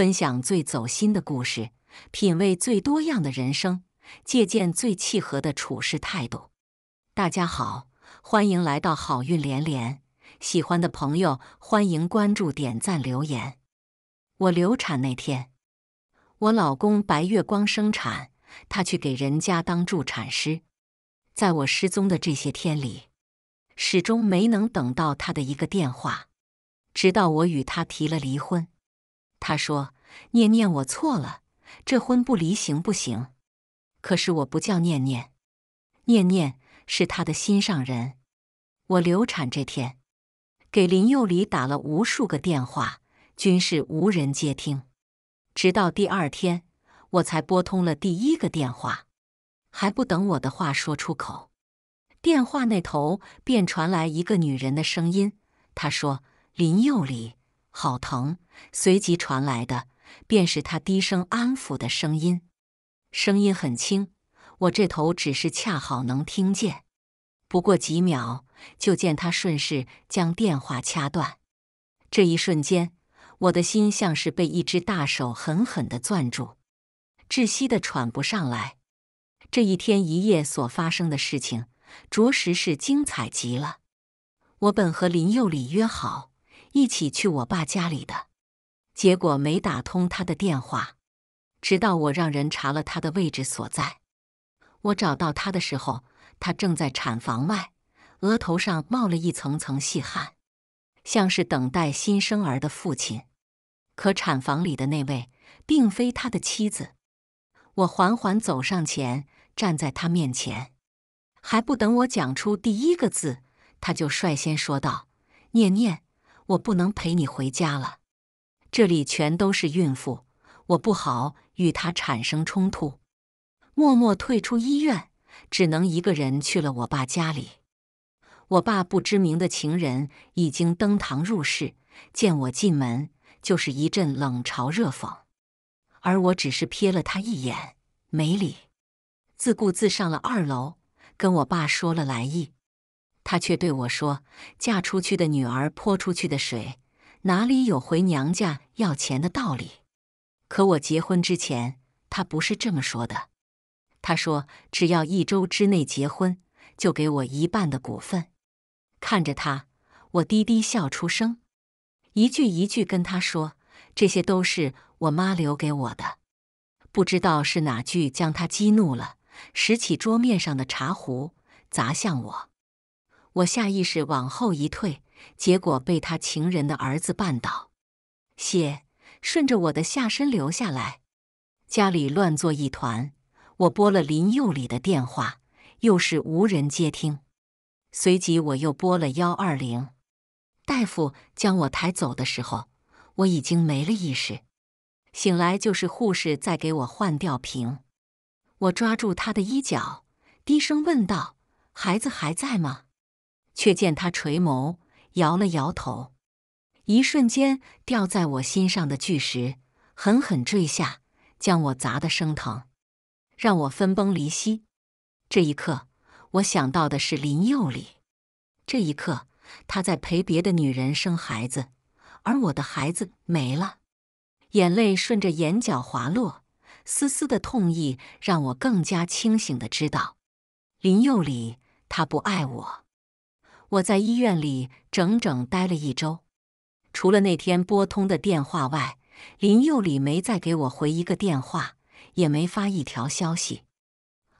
分享最走心的故事，品味最多样的人生，借鉴最契合的处事态度。大家好，欢迎来到好运连连。喜欢的朋友，欢迎关注、点赞、留言。我流产那天，我老公白月光生产，他去给人家当助产师。在我失踪的这些天里，始终没能等到他的一个电话。直到我与他提了离婚，他说。念念，我错了，这婚不离行不行？可是我不叫念念，念念是他的心上人。我流产这天，给林佑礼打了无数个电话，均是无人接听。直到第二天，我才拨通了第一个电话。还不等我的话说出口，电话那头便传来一个女人的声音。她说：“林佑礼，好疼。”随即传来的。便是他低声安抚的声音，声音很轻，我这头只是恰好能听见。不过几秒，就见他顺势将电话掐断。这一瞬间，我的心像是被一只大手狠狠地攥住，窒息的喘不上来。这一天一夜所发生的事情，着实是精彩极了。我本和林佑礼约好一起去我爸家里的。结果没打通他的电话，直到我让人查了他的位置所在。我找到他的时候，他正在产房外，额头上冒了一层层细汗，像是等待新生儿的父亲。可产房里的那位并非他的妻子。我缓缓走上前，站在他面前，还不等我讲出第一个字，他就率先说道：“念念，我不能陪你回家了。”这里全都是孕妇，我不好与她产生冲突，默默退出医院，只能一个人去了我爸家里。我爸不知名的情人已经登堂入室，见我进门就是一阵冷嘲热讽，而我只是瞥了他一眼，没理，自顾自上了二楼，跟我爸说了来意，他却对我说：“嫁出去的女儿泼出去的水。”哪里有回娘家要钱的道理？可我结婚之前，他不是这么说的。他说只要一周之内结婚，就给我一半的股份。看着他，我低低笑出声，一句一句跟他说：“这些都是我妈留给我的。”不知道是哪句将他激怒了，拾起桌面上的茶壶砸向我。我下意识往后一退。结果被他情人的儿子绊倒，血顺着我的下身流下来，家里乱作一团。我拨了林佑礼的电话，又是无人接听。随即我又拨了幺二零。大夫将我抬走的时候，我已经没了意识。醒来就是护士在给我换吊瓶。我抓住他的衣角，低声问道：“孩子还在吗？”却见他垂眸。摇了摇头，一瞬间，掉在我心上的巨石狠狠坠下，将我砸得生疼，让我分崩离析。这一刻，我想到的是林佑礼。这一刻，他在陪别的女人生孩子，而我的孩子没了，眼泪顺着眼角滑落，丝丝的痛意让我更加清醒的知道，林佑礼他不爱我。我在医院里整整待了一周，除了那天拨通的电话外，林佑礼没再给我回一个电话，也没发一条消息。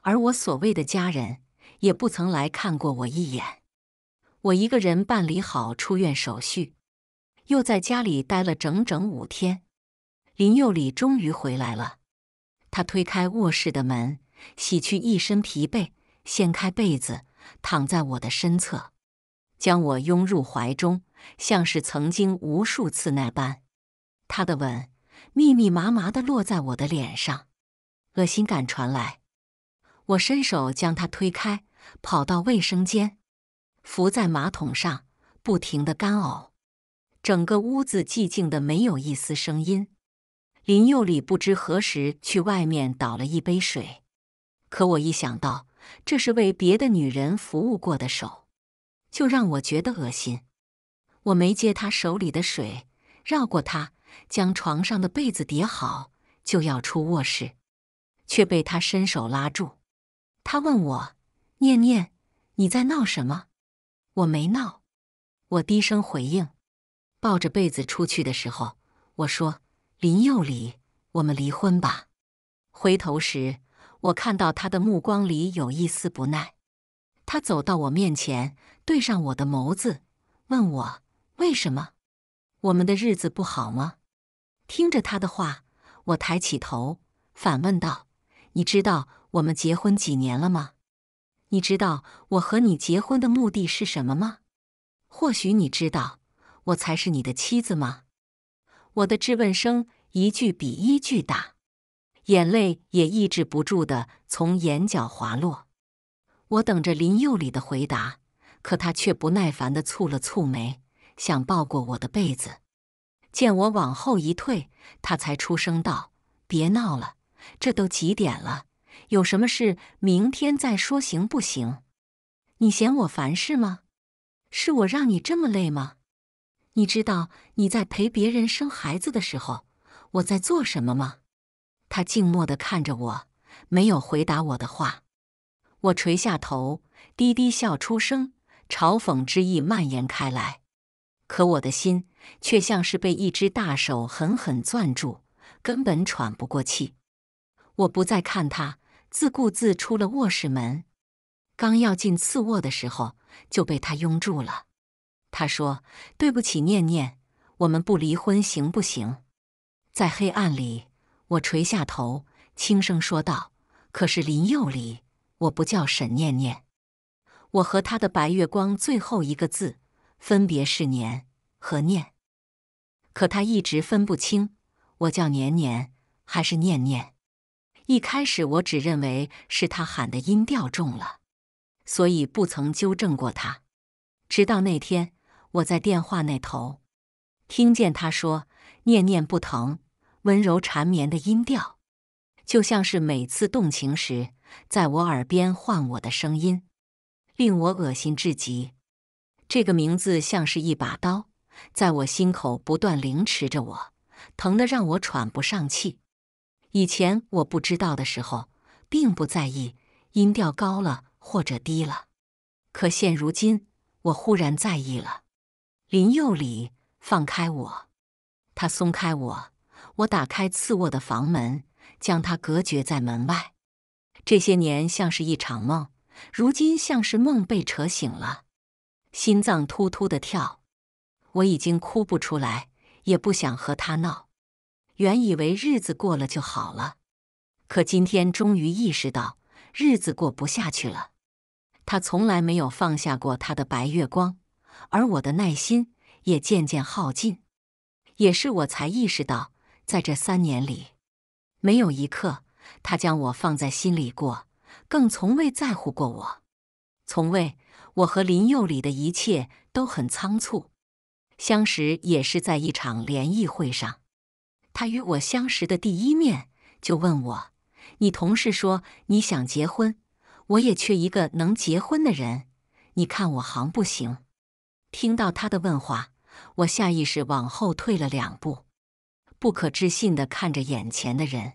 而我所谓的家人也不曾来看过我一眼。我一个人办理好出院手续，又在家里待了整整五天。林佑礼终于回来了，他推开卧室的门，洗去一身疲惫，掀开被子，躺在我的身侧。将我拥入怀中，像是曾经无数次那般，他的吻密密麻麻的落在我的脸上，恶心感传来，我伸手将他推开，跑到卫生间，伏在马桶上，不停的干呕。整个屋子寂静的没有一丝声音。林佑礼不知何时去外面倒了一杯水，可我一想到这是为别的女人服务过的手。就让我觉得恶心。我没接他手里的水，绕过他，将床上的被子叠好，就要出卧室，却被他伸手拉住。他问我：“念念，你在闹什么？”我没闹，我低声回应。抱着被子出去的时候，我说：“林佑礼，我们离婚吧。”回头时，我看到他的目光里有一丝不耐。他走到我面前，对上我的眸子，问我：“为什么我们的日子不好吗？”听着他的话，我抬起头，反问道：“你知道我们结婚几年了吗？你知道我和你结婚的目的是什么吗？或许你知道，我才是你的妻子吗？”我的质问声一句比一句大，眼泪也抑制不住的从眼角滑落。我等着林佑礼的回答，可他却不耐烦地蹙了蹙眉，想抱过我的被子。见我往后一退，他才出声道：“别闹了，这都几点了？有什么事明天再说，行不行？你嫌我烦是吗？是我让你这么累吗？你知道你在陪别人生孩子的时候，我在做什么吗？”他静默地看着我，没有回答我的话。我垂下头，低低笑出声，嘲讽之意蔓延开来。可我的心却像是被一只大手狠狠攥住，根本喘不过气。我不再看他，自顾自出了卧室门。刚要进次卧的时候，就被他拥住了。他说：“对不起，念念，我们不离婚行不行？”在黑暗里，我垂下头，轻声说道：“可是林佑离。”我不叫沈念念，我和他的白月光最后一个字分别是“年”和“念”，可他一直分不清我叫年年还是念念。一开始我只认为是他喊的音调重了，所以不曾纠正过他。直到那天，我在电话那头听见他说“念念不疼”，温柔缠绵的音调。就像是每次动情时，在我耳边唤我的声音，令我恶心至极。这个名字像是一把刀，在我心口不断凌迟着我，疼得让我喘不上气。以前我不知道的时候，并不在意音调高了或者低了，可现如今我忽然在意了。林佑礼，放开我！他松开我，我打开次卧的房门。将他隔绝在门外，这些年像是一场梦，如今像是梦被扯醒了，心脏突突的跳，我已经哭不出来，也不想和他闹。原以为日子过了就好了，可今天终于意识到，日子过不下去了。他从来没有放下过他的白月光，而我的耐心也渐渐耗尽。也是我才意识到，在这三年里。没有一刻，他将我放在心里过，更从未在乎过我。从未，我和林佑礼的一切都很仓促。相识也是在一场联谊会上，他与我相识的第一面就问我：“你同事说你想结婚，我也缺一个能结婚的人，你看我行不行？”听到他的问话，我下意识往后退了两步，不可置信地看着眼前的人。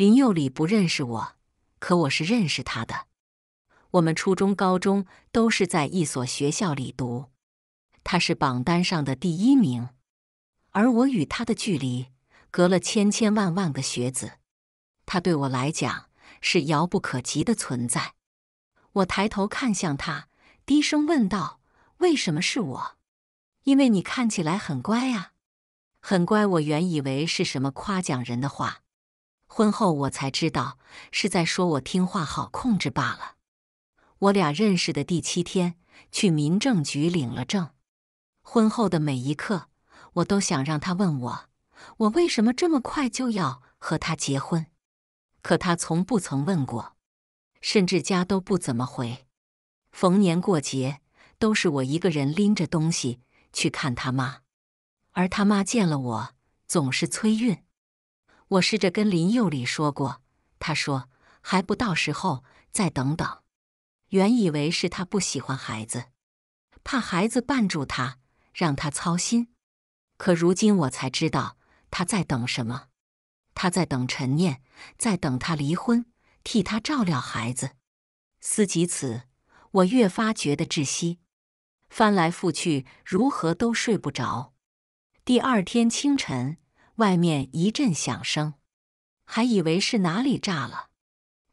林佑礼不认识我，可我是认识他的。我们初中、高中都是在一所学校里读。他是榜单上的第一名，而我与他的距离隔了千千万万个学子。他对我来讲是遥不可及的存在。我抬头看向他，低声问道：“为什么是我？”“因为你看起来很乖啊，很乖。”我原以为是什么夸奖人的话。婚后我才知道，是在说我听话好控制罢了。我俩认识的第七天去民政局领了证。婚后的每一刻，我都想让他问我，我为什么这么快就要和他结婚，可他从不曾问过，甚至家都不怎么回。逢年过节都是我一个人拎着东西去看他妈，而他妈见了我总是催孕。我试着跟林佑礼说过，他说还不到时候，再等等。原以为是他不喜欢孩子，怕孩子绊住他，让他操心。可如今我才知道他在等什么，他在等陈念，在等他离婚，替他照料孩子。思及此，我越发觉得窒息，翻来覆去，如何都睡不着。第二天清晨。外面一阵响声，还以为是哪里炸了。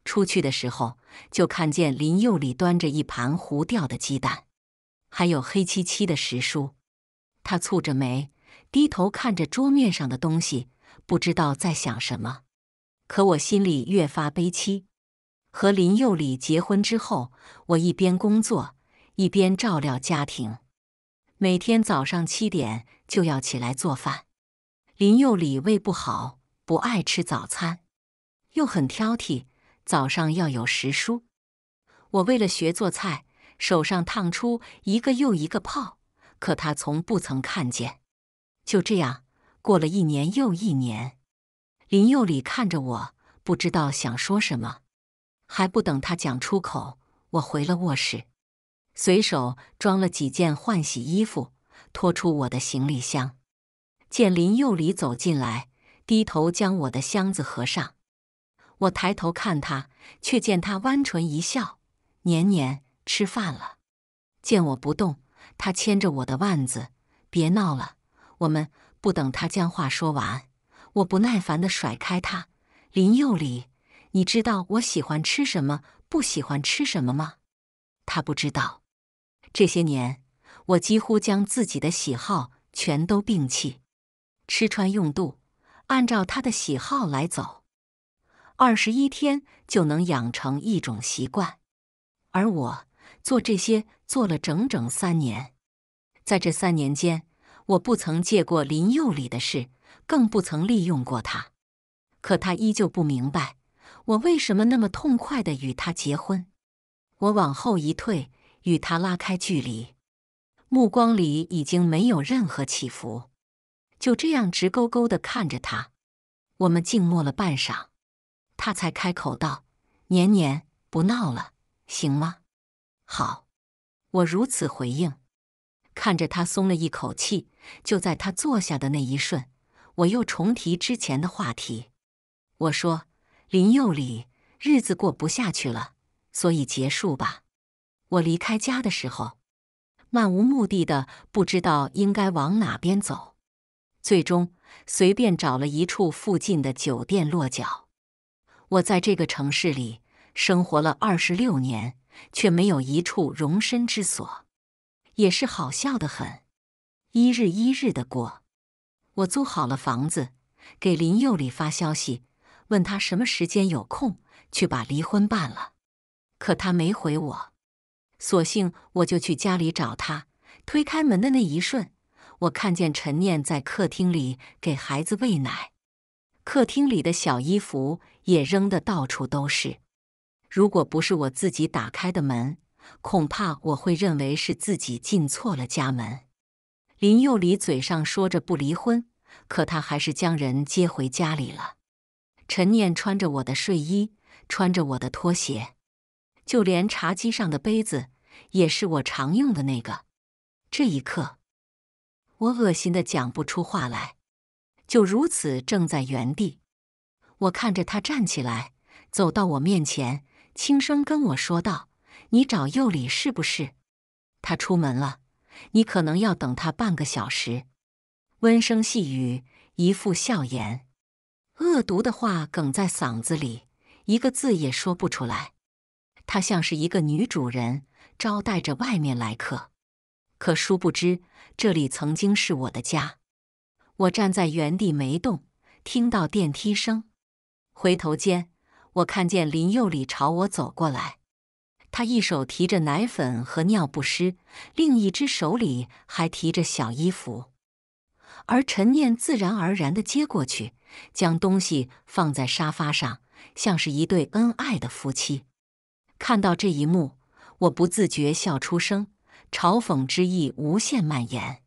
出去的时候，就看见林佑礼端着一盘糊掉的鸡蛋，还有黑漆漆的石书。他蹙着眉，低头看着桌面上的东西，不知道在想什么。可我心里越发悲戚。和林佑礼结婚之后，我一边工作，一边照料家庭，每天早上七点就要起来做饭。林佑礼胃不好，不爱吃早餐，又很挑剔，早上要有时蔬。我为了学做菜，手上烫出一个又一个泡，可他从不曾看见。就这样过了一年又一年，林佑礼看着我，不知道想说什么，还不等他讲出口，我回了卧室，随手装了几件换洗衣服，拖出我的行李箱。见林佑礼走进来，低头将我的箱子合上。我抬头看他，却见他弯唇一笑：“年年吃饭了。”见我不动，他牵着我的腕子：“别闹了。”我们不等他将话说完，我不耐烦的甩开他：“林佑礼，你知道我喜欢吃什么，不喜欢吃什么吗？”他不知道。这些年，我几乎将自己的喜好全都摒弃。吃穿用度，按照他的喜好来走，二十一天就能养成一种习惯。而我做这些做了整整三年，在这三年间，我不曾借过林佑礼的事，更不曾利用过他。可他依旧不明白我为什么那么痛快的与他结婚。我往后一退，与他拉开距离，目光里已经没有任何起伏。就这样直勾勾的看着他，我们静默了半晌，他才开口道：“年年，不闹了，行吗？”“好。”我如此回应，看着他松了一口气。就在他坐下的那一瞬，我又重提之前的话题。我说：“林佑礼，日子过不下去了，所以结束吧。”我离开家的时候，漫无目的的，不知道应该往哪边走。最终，随便找了一处附近的酒店落脚。我在这个城市里生活了二十六年，却没有一处容身之所，也是好笑的很。一日一日的过，我租好了房子，给林佑礼发消息，问他什么时间有空去把离婚办了。可他没回我，索性我就去家里找他。推开门的那一瞬。我看见陈念在客厅里给孩子喂奶，客厅里的小衣服也扔得到处都是。如果不是我自己打开的门，恐怕我会认为是自己进错了家门。林佑礼嘴上说着不离婚，可他还是将人接回家里了。陈念穿着我的睡衣，穿着我的拖鞋，就连茶几上的杯子也是我常用的那个。这一刻。我恶心的讲不出话来，就如此正在原地。我看着他站起来，走到我面前，轻声跟我说道：“你找幼里是不是？他出门了，你可能要等他半个小时。”温声细语，一副笑颜，恶毒的话哽在嗓子里，一个字也说不出来。他像是一个女主人，招待着外面来客。可殊不知，这里曾经是我的家。我站在原地没动，听到电梯声，回头间，我看见林佑礼朝我走过来。他一手提着奶粉和尿不湿，另一只手里还提着小衣服，而陈念自然而然地接过去，将东西放在沙发上，像是一对恩爱的夫妻。看到这一幕，我不自觉笑出声。嘲讽之意无限蔓延，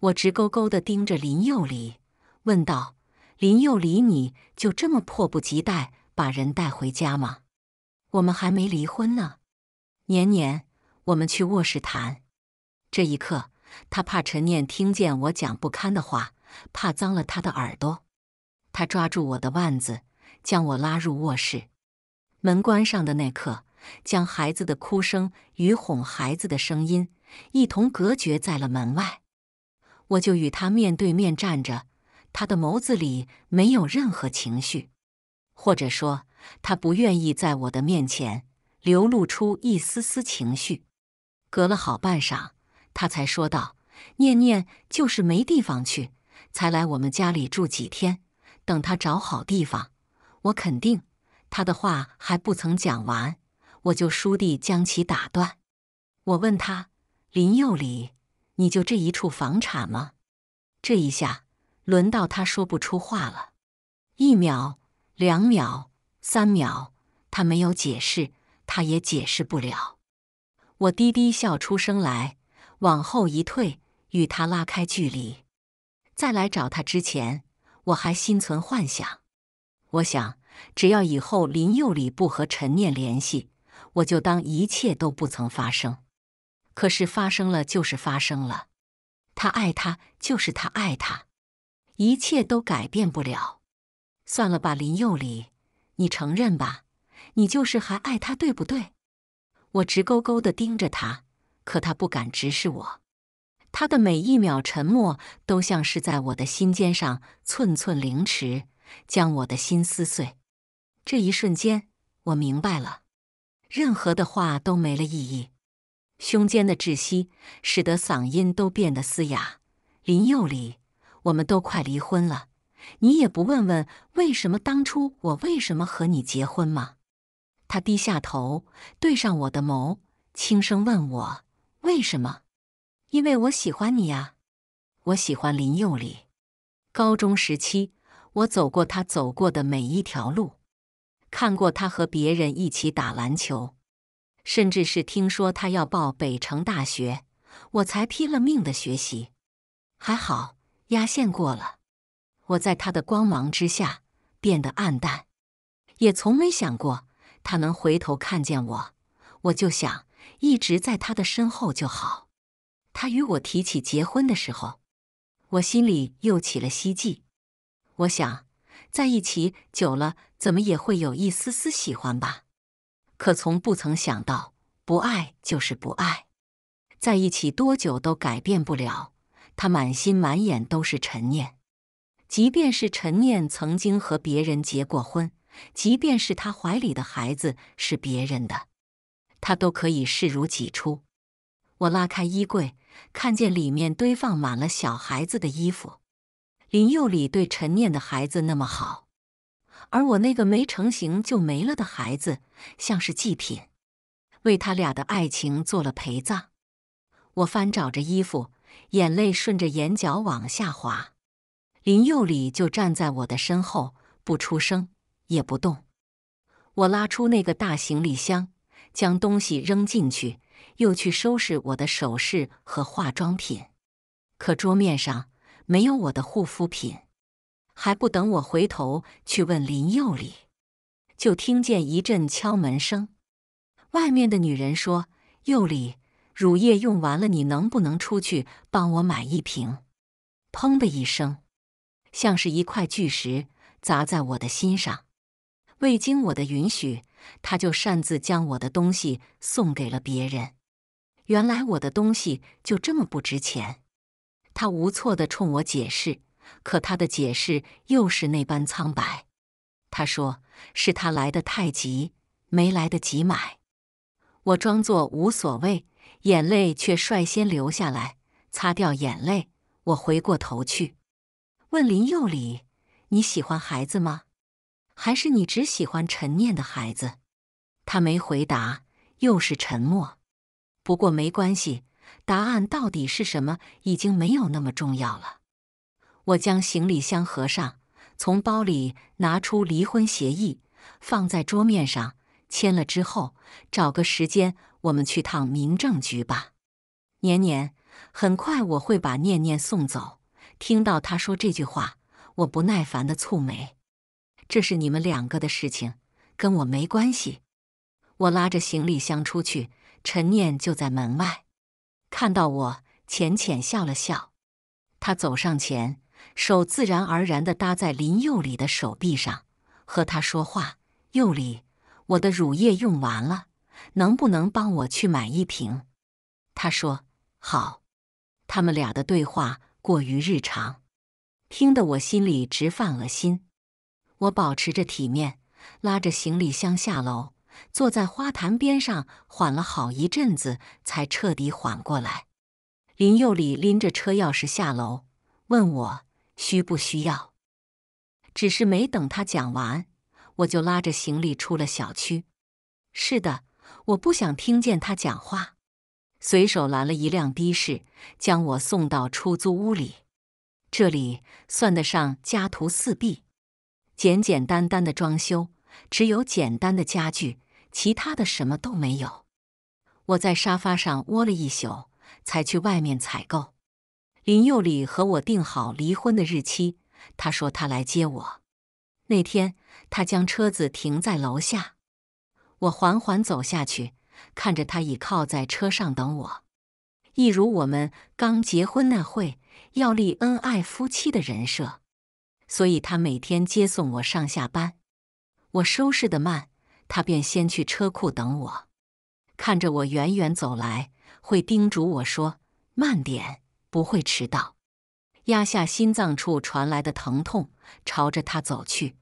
我直勾勾的盯着林佑离，问道：“林佑离，你就这么迫不及待把人带回家吗？我们还没离婚呢。”年年，我们去卧室谈。这一刻，他怕陈念听见我讲不堪的话，怕脏了他的耳朵，他抓住我的腕子，将我拉入卧室。门关上的那刻。将孩子的哭声与哄孩子的声音一同隔绝在了门外。我就与他面对面站着，他的眸子里没有任何情绪，或者说他不愿意在我的面前流露出一丝丝情绪。隔了好半晌，他才说道：“念念就是没地方去，才来我们家里住几天。等他找好地方，我肯定。”他的话还不曾讲完。我就倏地将其打断。我问他：“林佑礼，你就这一处房产吗？”这一下，轮到他说不出话了。一秒，两秒，三秒，他没有解释，他也解释不了。我低低笑出声来，往后一退，与他拉开距离。再来找他之前，我还心存幻想。我想，只要以后林佑礼不和陈念联系。我就当一切都不曾发生，可是发生了就是发生了，他爱他就是他爱他，一切都改变不了。算了吧，林佑礼，你承认吧，你就是还爱他，对不对？我直勾勾的盯着他，可他不敢直视我。他的每一秒沉默，都像是在我的心尖上寸寸凌迟，将我的心撕碎。这一瞬间，我明白了。任何的话都没了意义，胸间的窒息使得嗓音都变得嘶哑。林佑里，我们都快离婚了，你也不问问为什么当初我为什么和你结婚吗？他低下头，对上我的眸，轻声问我为什么？因为我喜欢你呀，我喜欢林佑里。高中时期，我走过他走过的每一条路。看过他和别人一起打篮球，甚至是听说他要报北城大学，我才拼了命的学习，还好压线过了。我在他的光芒之下变得暗淡，也从没想过他能回头看见我。我就想一直在他的身后就好。他与我提起结婚的时候，我心里又起了希冀。我想。在一起久了，怎么也会有一丝丝喜欢吧？可从不曾想到，不爱就是不爱。在一起多久都改变不了，他满心满眼都是陈念。即便是陈念曾经和别人结过婚，即便是他怀里的孩子是别人的，他都可以视如己出。我拉开衣柜，看见里面堆放满了小孩子的衣服。林佑礼对陈念的孩子那么好，而我那个没成型就没了的孩子，像是祭品，为他俩的爱情做了陪葬。我翻找着衣服，眼泪顺着眼角往下滑。林佑礼就站在我的身后，不出声也不动。我拉出那个大行李箱，将东西扔进去，又去收拾我的首饰和化妆品。可桌面上。没有我的护肤品，还不等我回头去问林佑礼，就听见一阵敲门声。外面的女人说：“佑礼，乳液用完了，你能不能出去帮我买一瓶？”砰的一声，像是一块巨石砸在我的心上。未经我的允许，他就擅自将我的东西送给了别人。原来我的东西就这么不值钱。他无措地冲我解释，可他的解释又是那般苍白。他说是他来的太急，没来得及买。我装作无所谓，眼泪却率先流下来。擦掉眼泪，我回过头去问林佑礼：“你喜欢孩子吗？还是你只喜欢陈念的孩子？”他没回答，又是沉默。不过没关系。答案到底是什么已经没有那么重要了。我将行李箱合上，从包里拿出离婚协议，放在桌面上。签了之后，找个时间，我们去趟民政局吧。年年，很快我会把念念送走。听到他说这句话，我不耐烦的蹙眉：“这是你们两个的事情，跟我没关系。”我拉着行李箱出去，陈念就在门外。看到我，浅浅笑了笑。他走上前，手自然而然地搭在林佑里的手臂上，和他说话：“佑里，我的乳液用完了，能不能帮我去买一瓶？”他说：“好。”他们俩的对话过于日常，听得我心里直犯恶心。我保持着体面，拉着行李箱下楼。坐在花坛边上，缓了好一阵子，才彻底缓过来。林佑礼拎着车钥匙下楼，问我需不需要。只是没等他讲完，我就拉着行李出了小区。是的，我不想听见他讲话。随手拦了一辆的士，将我送到出租屋里。这里算得上家徒四壁，简简单单的装修，只有简单的家具。其他的什么都没有，我在沙发上窝了一宿，才去外面采购。林佑礼和我定好离婚的日期，他说他来接我。那天他将车子停在楼下，我缓缓走下去，看着他倚靠在车上等我，一如我们刚结婚那会要立恩爱夫妻的人设，所以他每天接送我上下班。我收拾的慢。他便先去车库等我，看着我远远走来，会叮嘱我说：“慢点，不会迟到。”压下心脏处传来的疼痛，朝着他走去。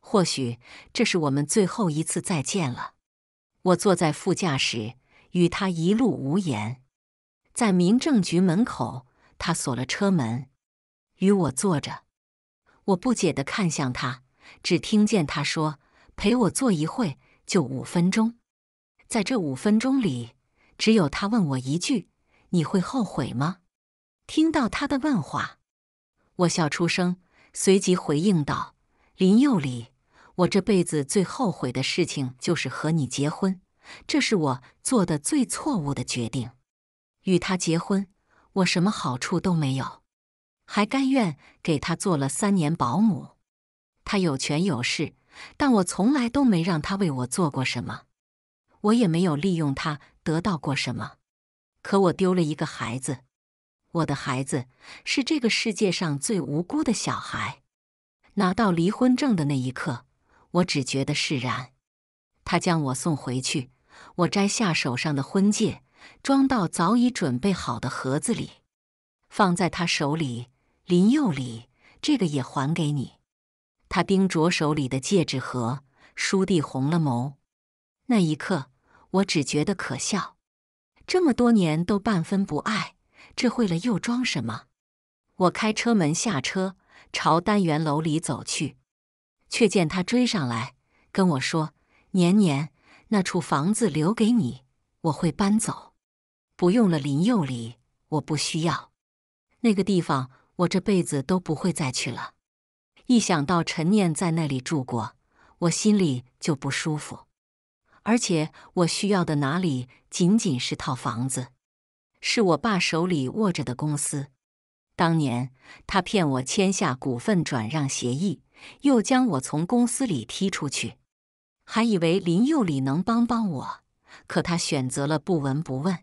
或许这是我们最后一次再见了。我坐在副驾驶，与他一路无言。在民政局门口，他锁了车门，与我坐着。我不解地看向他，只听见他说。陪我坐一会，就五分钟。在这五分钟里，只有他问我一句：“你会后悔吗？”听到他的问话，我笑出声，随即回应道：“林佑礼，我这辈子最后悔的事情就是和你结婚，这是我做的最错误的决定。与他结婚，我什么好处都没有，还甘愿给他做了三年保姆。他有权有势。”但我从来都没让他为我做过什么，我也没有利用他得到过什么。可我丢了一个孩子，我的孩子是这个世界上最无辜的小孩。拿到离婚证的那一刻，我只觉得释然。他将我送回去，我摘下手上的婚戒，装到早已准备好的盒子里，放在他手里。林佑礼，这个也还给你。他盯着手里的戒指盒，倏地红了眸。那一刻，我只觉得可笑，这么多年都半分不爱，这会了又装什么？我开车门下车，朝单元楼里走去，却见他追上来跟我说：“年年，那处房子留给你，我会搬走。不用了，林佑礼，我不需要那个地方，我这辈子都不会再去了。”一想到陈念在那里住过，我心里就不舒服。而且我需要的哪里仅仅是套房子？是我爸手里握着的公司。当年他骗我签下股份转让协议，又将我从公司里踢出去。还以为林佑里能帮帮我，可他选择了不闻不问。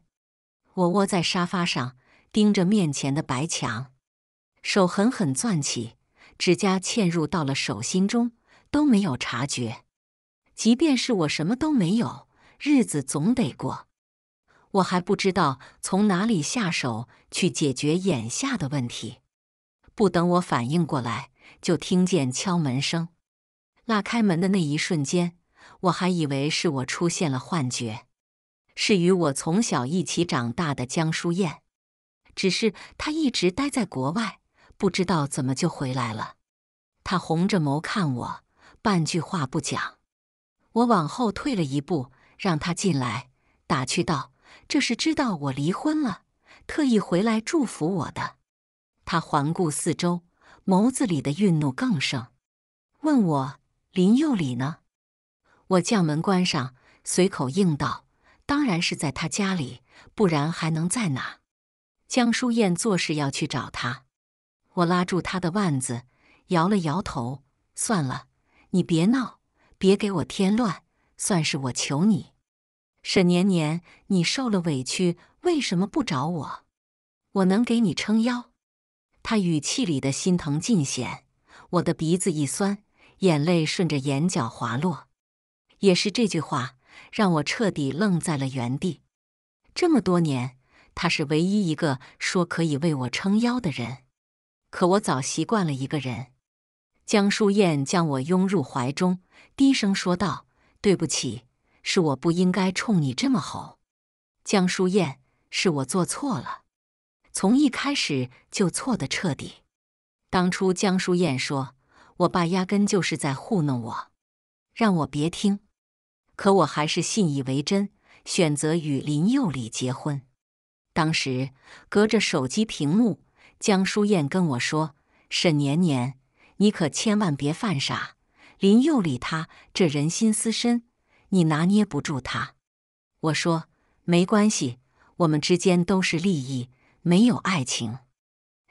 我窝在沙发上，盯着面前的白墙，手狠狠攥起。指甲嵌入到了手心中，都没有察觉。即便是我什么都没有，日子总得过。我还不知道从哪里下手去解决眼下的问题。不等我反应过来，就听见敲门声。拉开门的那一瞬间，我还以为是我出现了幻觉，是与我从小一起长大的江舒燕，只是她一直待在国外。不知道怎么就回来了，他红着眸看我，半句话不讲。我往后退了一步，让他进来，打趣道：“这是知道我离婚了，特意回来祝福我的。”他环顾四周，眸子里的愠怒更盛，问我：“林佑礼呢？”我将门关上，随口应道：“当然是在他家里，不然还能在哪？”江淑燕做事要去找他。我拉住他的腕子，摇了摇头，算了，你别闹，别给我添乱，算是我求你。沈年年，你受了委屈为什么不找我？我能给你撑腰。他语气里的心疼尽显，我的鼻子一酸，眼泪顺着眼角滑落。也是这句话让我彻底愣在了原地。这么多年，他是唯一一个说可以为我撑腰的人。可我早习惯了一个人。江淑燕将我拥入怀中，低声说道：“对不起，是我不应该冲你这么吼。”江淑燕，是我做错了，从一开始就错得彻底。当初江淑燕说，我爸压根就是在糊弄我，让我别听，可我还是信以为真，选择与林佑礼结婚。当时隔着手机屏幕。江淑燕跟我说：“沈年年，你可千万别犯傻。林佑礼，他这人心思深，你拿捏不住他。”我说：“没关系，我们之间都是利益，没有爱情。”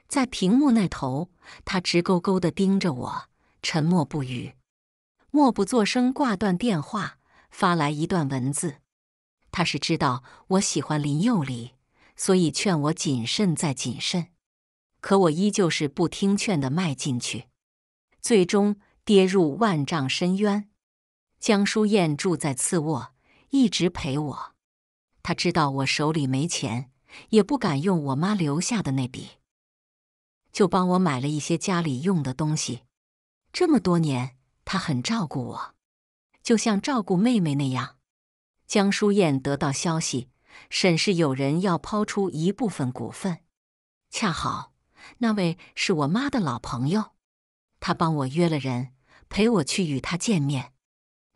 在屏幕那头，他直勾勾地盯着我，沉默不语，默不作声，挂断电话，发来一段文字。他是知道我喜欢林佑礼，所以劝我谨慎再谨慎。可我依旧是不听劝的，迈进去，最终跌入万丈深渊。江淑燕住在次卧，一直陪我。她知道我手里没钱，也不敢用我妈留下的那笔，就帮我买了一些家里用的东西。这么多年，他很照顾我，就像照顾妹妹那样。江淑燕得到消息，沈氏有人要抛出一部分股份，恰好。那位是我妈的老朋友，他帮我约了人陪我去与他见面。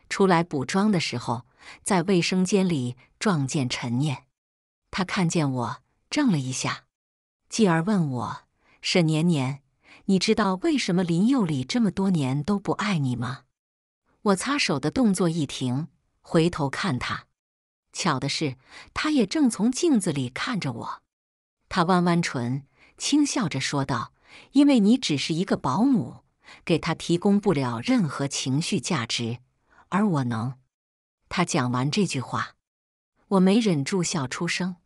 出来补妆的时候，在卫生间里撞见陈念，他看见我怔了一下，继而问我：“沈年年，你知道为什么林佑礼这么多年都不爱你吗？”我擦手的动作一停，回头看他，巧的是，他也正从镜子里看着我。他弯弯唇。轻笑着说道：“因为你只是一个保姆，给他提供不了任何情绪价值，而我能。”他讲完这句话，我没忍住笑出声，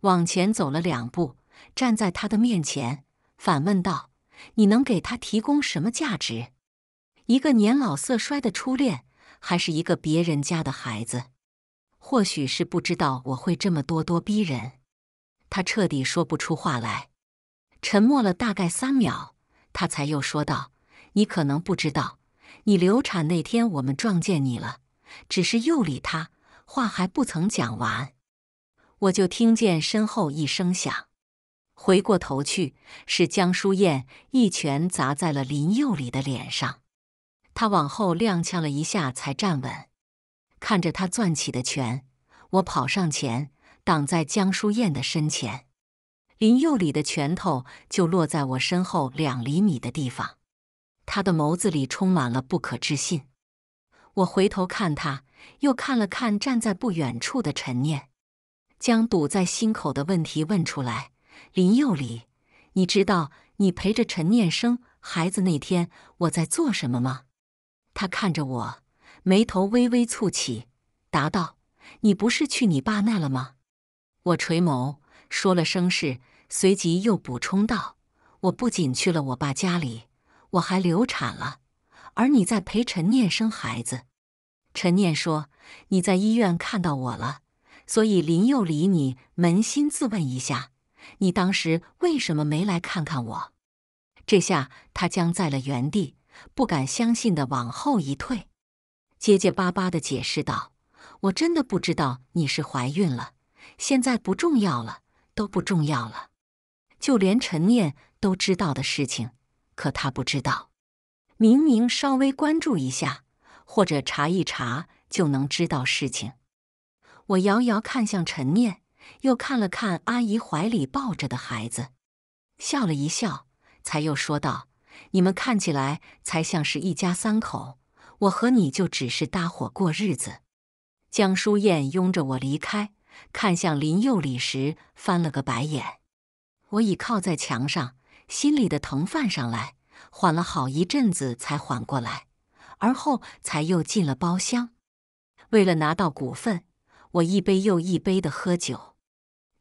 往前走了两步，站在他的面前，反问道：“你能给他提供什么价值？一个年老色衰的初恋，还是一个别人家的孩子？”或许是不知道我会这么咄咄逼人，他彻底说不出话来。沉默了大概三秒，他才又说道：“你可能不知道，你流产那天我们撞见你了。”只是又理他，话还不曾讲完，我就听见身后一声响，回过头去，是江淑燕一拳砸在了林佑礼的脸上，他往后踉跄了一下才站稳，看着他攥起的拳，我跑上前挡在江淑燕的身前。林佑礼的拳头就落在我身后两厘米的地方，他的眸子里充满了不可置信。我回头看他，又看了看站在不远处的陈念，将堵在心口的问题问出来：“林佑礼，你知道你陪着陈念生孩子那天我在做什么吗？”他看着我，眉头微微蹙起，答道：“你不是去你爸那了吗？”我垂眸，说了声“是”。随即又补充道：“我不仅去了我爸家里，我还流产了，而你在陪陈念生孩子。”陈念说：“你在医院看到我了，所以林又理你扪心自问一下，你当时为什么没来看看我？”这下他僵在了原地，不敢相信的往后一退，结结巴巴的解释道：“我真的不知道你是怀孕了，现在不重要了，都不重要了。”就连陈念都知道的事情，可他不知道。明明稍微关注一下，或者查一查就能知道事情。我遥遥看向陈念，又看了看阿姨怀里抱着的孩子，笑了一笑，才又说道：“你们看起来才像是一家三口，我和你就只是搭伙过日子。”江淑燕拥着我离开，看向林佑礼时翻了个白眼。我倚靠在墙上，心里的疼泛上来，缓了好一阵子才缓过来，而后才又进了包厢。为了拿到股份，我一杯又一杯的喝酒。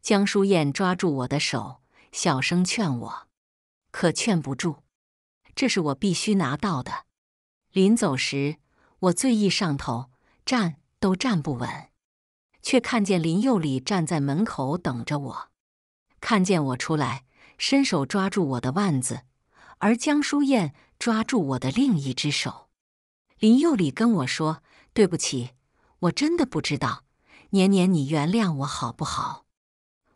江淑燕抓住我的手，小声劝我，可劝不住。这是我必须拿到的。临走时，我醉意上头，站都站不稳，却看见林佑礼站在门口等着我。看见我出来，伸手抓住我的腕子，而江淑燕抓住我的另一只手。林佑礼跟我说：“对不起，我真的不知道。”年年，你原谅我好不好？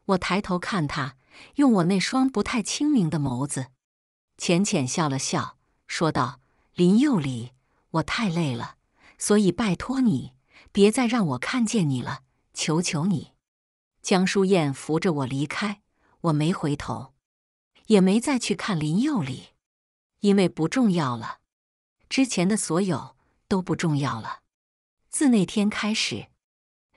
我抬头看他，用我那双不太清明的眸子，浅浅笑了笑，说道：“林佑礼，我太累了，所以拜托你，别再让我看见你了，求求你。”江淑燕扶着我离开。我没回头，也没再去看林佑礼，因为不重要了。之前的所有都不重要了。自那天开始，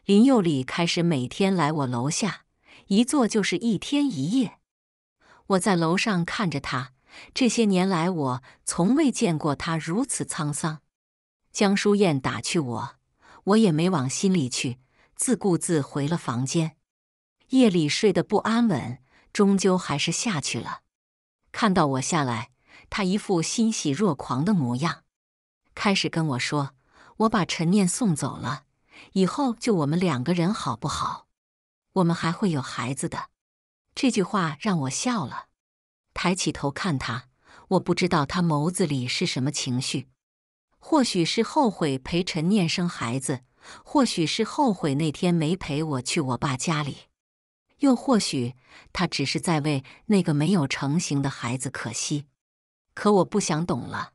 林佑礼开始每天来我楼下，一坐就是一天一夜。我在楼上看着他，这些年来我从未见过他如此沧桑。江淑燕打趣我，我也没往心里去，自顾自回了房间。夜里睡得不安稳。终究还是下去了。看到我下来，他一副欣喜若狂的模样，开始跟我说：“我把陈念送走了，以后就我们两个人，好不好？我们还会有孩子的。”这句话让我笑了。抬起头看他，我不知道他眸子里是什么情绪，或许是后悔陪陈念生孩子，或许是后悔那天没陪我去我爸家里。又或许，他只是在为那个没有成型的孩子可惜。可我不想懂了。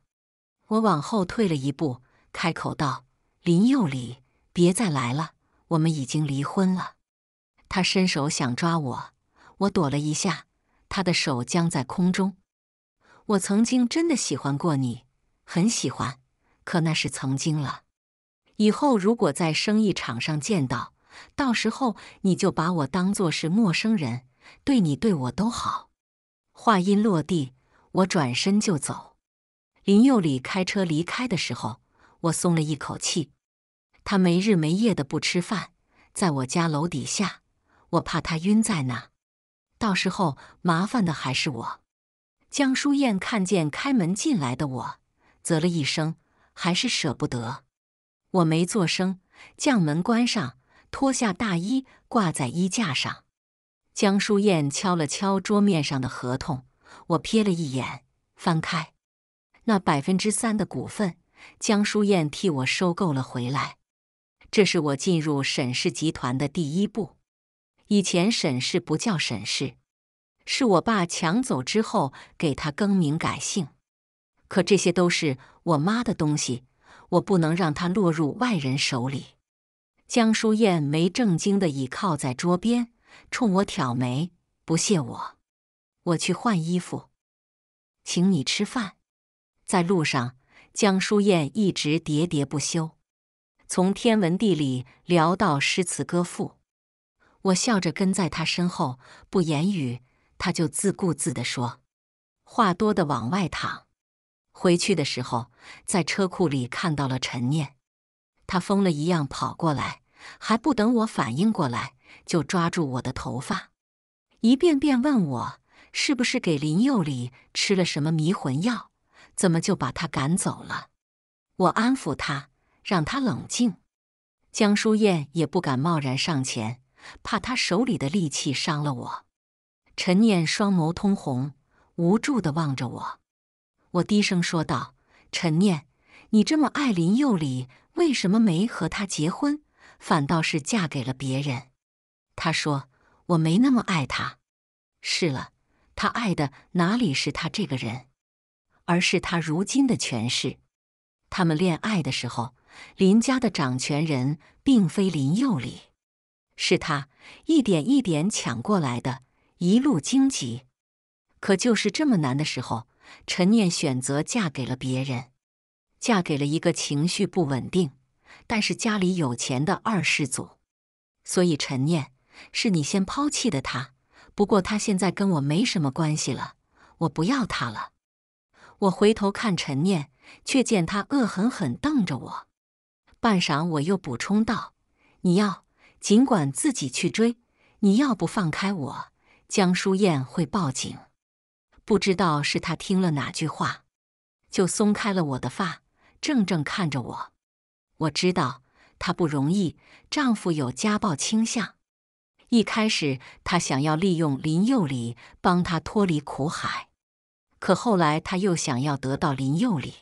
我往后退了一步，开口道：“林佑礼，别再来了，我们已经离婚了。”他伸手想抓我，我躲了一下，他的手僵在空中。我曾经真的喜欢过你，很喜欢，可那是曾经了。以后如果在生意场上见到，到时候你就把我当做是陌生人，对你对我都好。话音落地，我转身就走。林佑礼开车离开的时候，我松了一口气。他没日没夜的不吃饭，在我家楼底下，我怕他晕在那，到时候麻烦的还是我。江淑燕看见开门进来的我，啧了一声，还是舍不得。我没做声，将门关上。脱下大衣挂在衣架上，江淑燕敲了敲桌面上的合同，我瞥了一眼，翻开那百分之三的股份，江淑燕替我收购了回来。这是我进入沈氏集团的第一步。以前沈氏不叫沈氏，是我爸抢走之后给他更名改姓。可这些都是我妈的东西，我不能让它落入外人手里。江淑燕没正经的倚靠在桌边，冲我挑眉：“不屑我，我去换衣服，请你吃饭。”在路上，江淑燕一直喋喋不休，从天文地理聊到诗词歌赋。我笑着跟在她身后，不言语，她就自顾自地说，话多的往外淌。回去的时候，在车库里看到了陈念，他疯了一样跑过来。还不等我反应过来，就抓住我的头发，一遍遍问我是不是给林佑礼吃了什么迷魂药，怎么就把他赶走了？我安抚他，让他冷静。江淑燕也不敢贸然上前，怕他手里的利器伤了我。陈念双眸通红，无助地望着我。我低声说道：“陈念，你这么爱林佑礼，为什么没和他结婚？”反倒是嫁给了别人，他说：“我没那么爱他。”是了，他爱的哪里是他这个人，而是他如今的权势。他们恋爱的时候，林家的掌权人并非林佑礼，是他一点一点抢过来的，一路荆棘。可就是这么难的时候，陈念选择嫁给了别人，嫁给了一个情绪不稳定。但是家里有钱的二世祖，所以陈念是你先抛弃的他。不过他现在跟我没什么关系了，我不要他了。我回头看陈念，却见他恶狠狠瞪着我。半晌，我又补充道：“你要尽管自己去追，你要不放开我，江淑燕会报警。”不知道是他听了哪句话，就松开了我的发，怔怔看着我。我知道她不容易，丈夫有家暴倾向。一开始她想要利用林佑礼帮她脱离苦海，可后来她又想要得到林佑礼。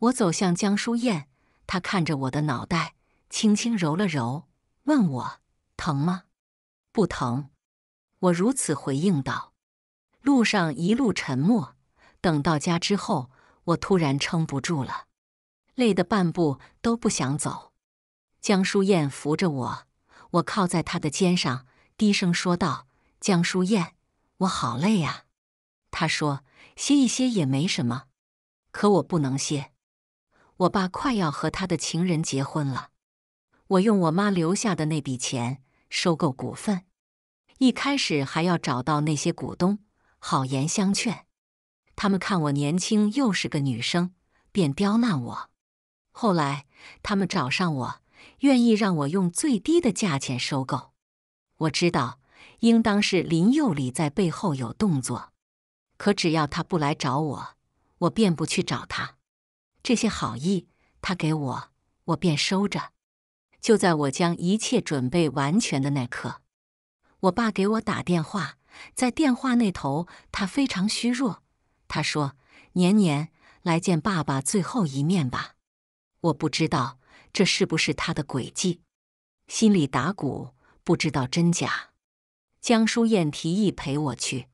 我走向江淑燕，她看着我的脑袋，轻轻揉了揉，问我疼吗？不疼，我如此回应道。路上一路沉默，等到家之后，我突然撑不住了。累得半步都不想走，江淑燕扶着我，我靠在她的肩上，低声说道：“江淑燕，我好累呀。”她说：“歇一歇也没什么，可我不能歇。我爸快要和他的情人结婚了，我用我妈留下的那笔钱收购股份，一开始还要找到那些股东，好言相劝。他们看我年轻又是个女生，便刁难我。”后来，他们找上我，愿意让我用最低的价钱收购。我知道，应当是林佑礼在背后有动作。可只要他不来找我，我便不去找他。这些好意，他给我，我便收着。就在我将一切准备完全的那刻，我爸给我打电话，在电话那头，他非常虚弱。他说：“年年，来见爸爸最后一面吧。”我不知道这是不是他的诡计，心里打鼓，不知道真假。江淑燕提议陪我去，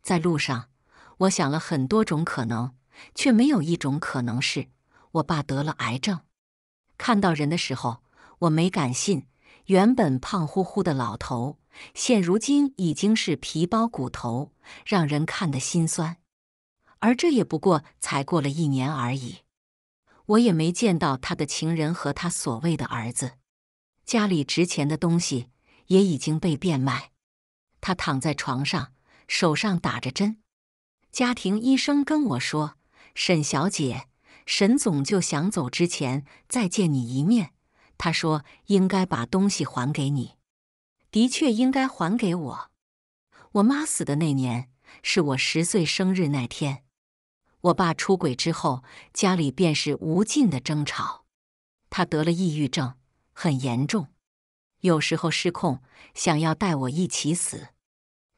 在路上，我想了很多种可能，却没有一种可能是我爸得了癌症。看到人的时候，我没敢信，原本胖乎乎的老头，现如今已经是皮包骨头，让人看得心酸。而这也不过才过了一年而已。我也没见到他的情人和他所谓的儿子，家里值钱的东西也已经被变卖。他躺在床上，手上打着针。家庭医生跟我说：“沈小姐，沈总就想走之前再见你一面。他说应该把东西还给你，的确应该还给我。我妈死的那年是我十岁生日那天。”我爸出轨之后，家里便是无尽的争吵。他得了抑郁症，很严重，有时候失控，想要带我一起死。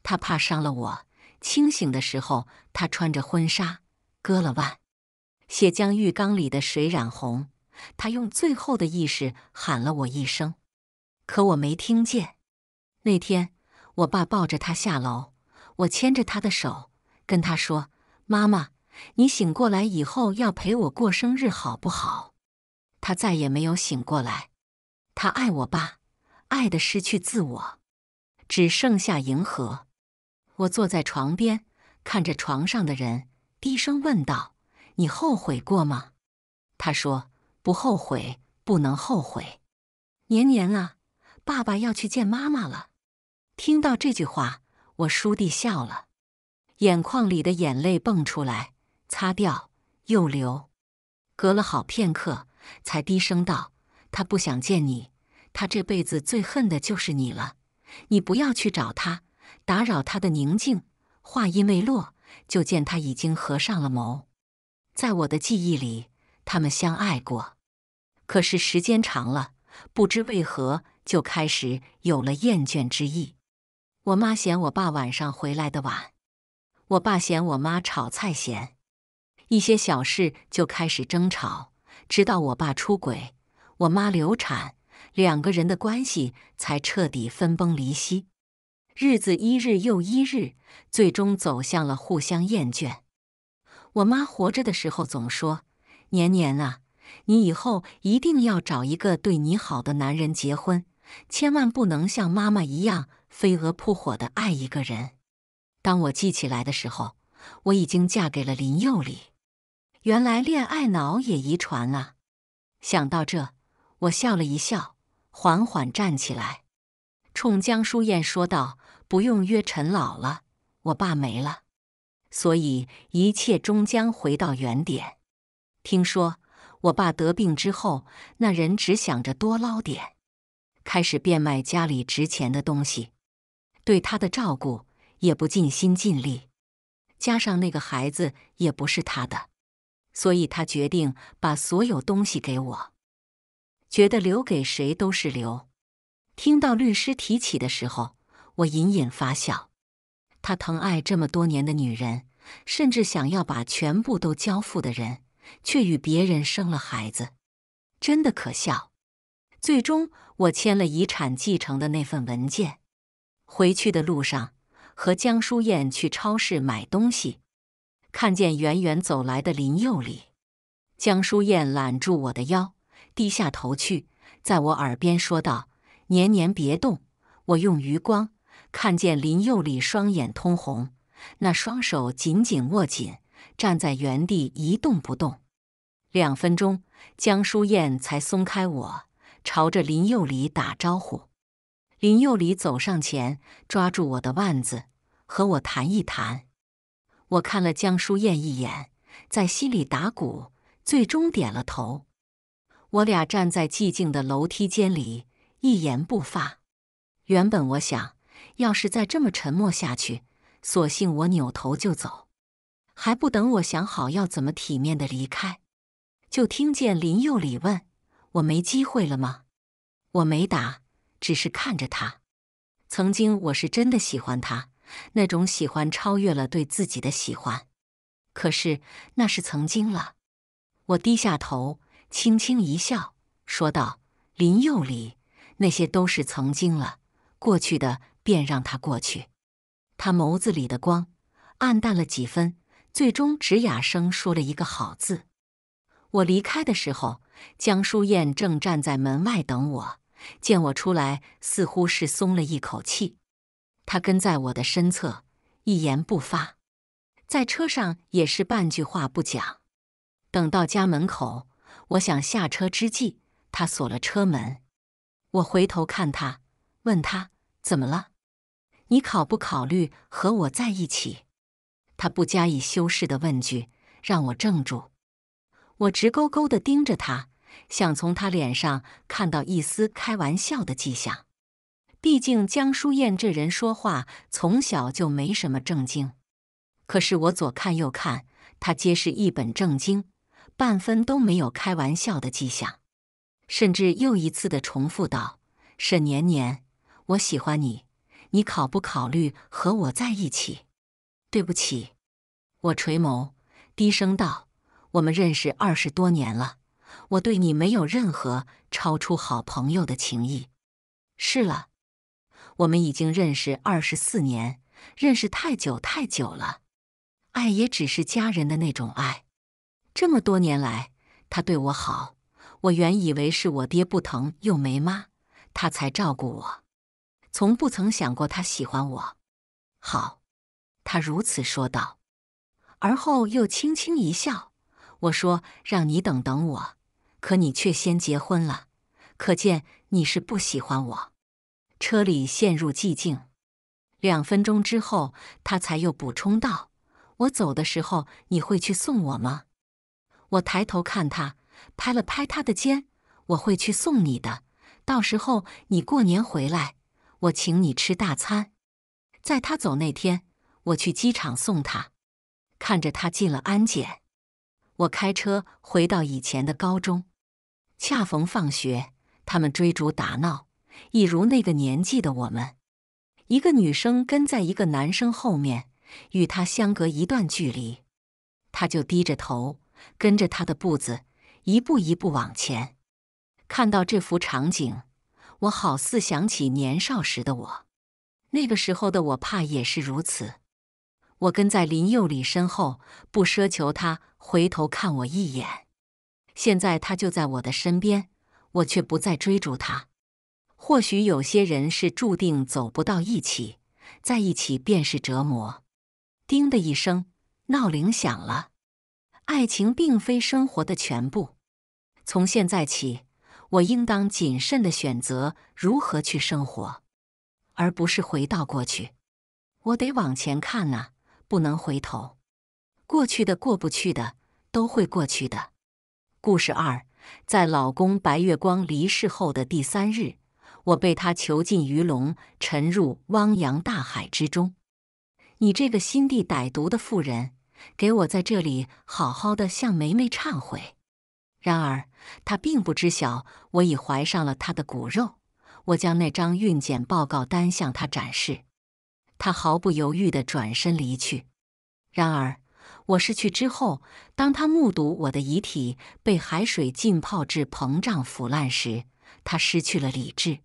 他怕伤了我，清醒的时候，他穿着婚纱，割了腕，血将浴缸里的水染红。他用最后的意识喊了我一声，可我没听见。那天，我爸抱着他下楼，我牵着他的手，跟他说：“妈妈。”你醒过来以后要陪我过生日，好不好？他再也没有醒过来。他爱我爸，爱的失去自我，只剩下迎合。我坐在床边，看着床上的人，低声问道：“你后悔过吗？”他说：“不后悔，不能后悔。”年年啊，爸爸要去见妈妈了。听到这句话，我叔弟笑了，眼眶里的眼泪蹦出来。擦掉又流，隔了好片刻，才低声道：“他不想见你，他这辈子最恨的就是你了。你不要去找他，打扰他的宁静。”话音未落，就见他已经合上了眸。在我的记忆里，他们相爱过，可是时间长了，不知为何就开始有了厌倦之意。我妈嫌我爸晚上回来的晚，我爸嫌我妈炒菜咸。一些小事就开始争吵，直到我爸出轨，我妈流产，两个人的关系才彻底分崩离析。日子一日又一日，最终走向了互相厌倦。我妈活着的时候总说：“年年啊，你以后一定要找一个对你好的男人结婚，千万不能像妈妈一样飞蛾扑火的爱一个人。”当我记起来的时候，我已经嫁给了林佑礼。原来恋爱脑也遗传啊！想到这，我笑了一笑，缓缓站起来，冲江淑燕说道：“不用约陈老了，我爸没了，所以一切终将回到原点。听说我爸得病之后，那人只想着多捞点，开始变卖家里值钱的东西，对他的照顾也不尽心尽力，加上那个孩子也不是他的。”所以他决定把所有东西给我，觉得留给谁都是留。听到律师提起的时候，我隐隐发笑。他疼爱这么多年的女人，甚至想要把全部都交付的人，却与别人生了孩子，真的可笑。最终，我签了遗产继承的那份文件。回去的路上，和江淑燕去超市买东西。看见远远走来的林佑礼，江淑燕揽住我的腰，低下头去，在我耳边说道：“年年别动。”我用余光看见林佑礼双眼通红，那双手紧紧握紧，站在原地一动不动。两分钟，江淑燕才松开我，朝着林佑礼打招呼。林佑礼走上前，抓住我的腕子，和我谈一谈。我看了江淑燕一眼，在心里打鼓，最终点了头。我俩站在寂静的楼梯间里，一言不发。原本我想要是再这么沉默下去，索性我扭头就走。还不等我想好要怎么体面的离开，就听见林佑礼问我：“没机会了吗？”我没打，只是看着他。曾经我是真的喜欢他。那种喜欢超越了对自己的喜欢，可是那是曾经了。我低下头，轻轻一笑，说道：“林佑礼，那些都是曾经了，过去的便让它过去。”他眸子里的光暗淡了几分，最终只哑声说了一个“好”字。我离开的时候，江淑燕正站在门外等我，见我出来，似乎是松了一口气。他跟在我的身侧，一言不发，在车上也是半句话不讲。等到家门口，我想下车之际，他锁了车门。我回头看他，问他怎么了？你考不考虑和我在一起？他不加以修饰的问句让我怔住。我直勾勾的盯着他，想从他脸上看到一丝开玩笑的迹象。毕竟江淑燕这人说话从小就没什么正经，可是我左看右看，他皆是一本正经，半分都没有开玩笑的迹象，甚至又一次的重复道：“沈年年，我喜欢你，你考不考虑和我在一起？”对不起，我垂眸低声道：“我们认识二十多年了，我对你没有任何超出好朋友的情谊。”是了。我们已经认识二十四年，认识太久太久了，爱也只是家人的那种爱。这么多年来，他对我好，我原以为是我爹不疼又没妈，他才照顾我，从不曾想过他喜欢我。好，他如此说道，而后又轻轻一笑。我说让你等等我，可你却先结婚了，可见你是不喜欢我。车里陷入寂静，两分钟之后，他才又补充道：“我走的时候，你会去送我吗？”我抬头看他，拍了拍他的肩：“我会去送你的。到时候你过年回来，我请你吃大餐。”在他走那天，我去机场送他，看着他进了安检，我开车回到以前的高中，恰逢放学，他们追逐打闹。一如那个年纪的我们，一个女生跟在一个男生后面，与他相隔一段距离，他就低着头，跟着他的步子，一步一步往前。看到这幅场景，我好似想起年少时的我，那个时候的我怕也是如此。我跟在林佑礼身后，不奢求他回头看我一眼。现在他就在我的身边，我却不再追逐他。或许有些人是注定走不到一起，在一起便是折磨。叮的一声，闹铃响了。爱情并非生活的全部。从现在起，我应当谨慎的选择如何去生活，而不是回到过去。我得往前看呐，不能回头。过去的、过不去的，都会过去的。故事二，在老公白月光离世后的第三日。我被他囚禁于笼，沉入汪洋大海之中。你这个心地歹毒的妇人，给我在这里好好的向梅梅忏悔。然而，他并不知晓我已怀上了他的骨肉。我将那张孕检报告单向他展示，他毫不犹豫地转身离去。然而，我失去之后，当他目睹我的遗体被海水浸泡至膨胀腐烂时，他失去了理智。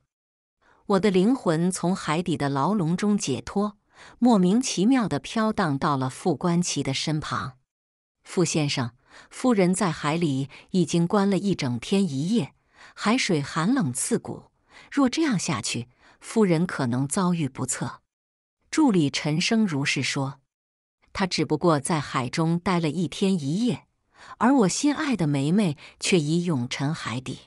我的灵魂从海底的牢笼中解脱，莫名其妙的飘荡到了傅关奇的身旁。傅先生，夫人在海里已经关了一整天一夜，海水寒冷刺骨，若这样下去，夫人可能遭遇不测。助理陈生如是说。他只不过在海中待了一天一夜，而我心爱的梅梅却已永沉海底。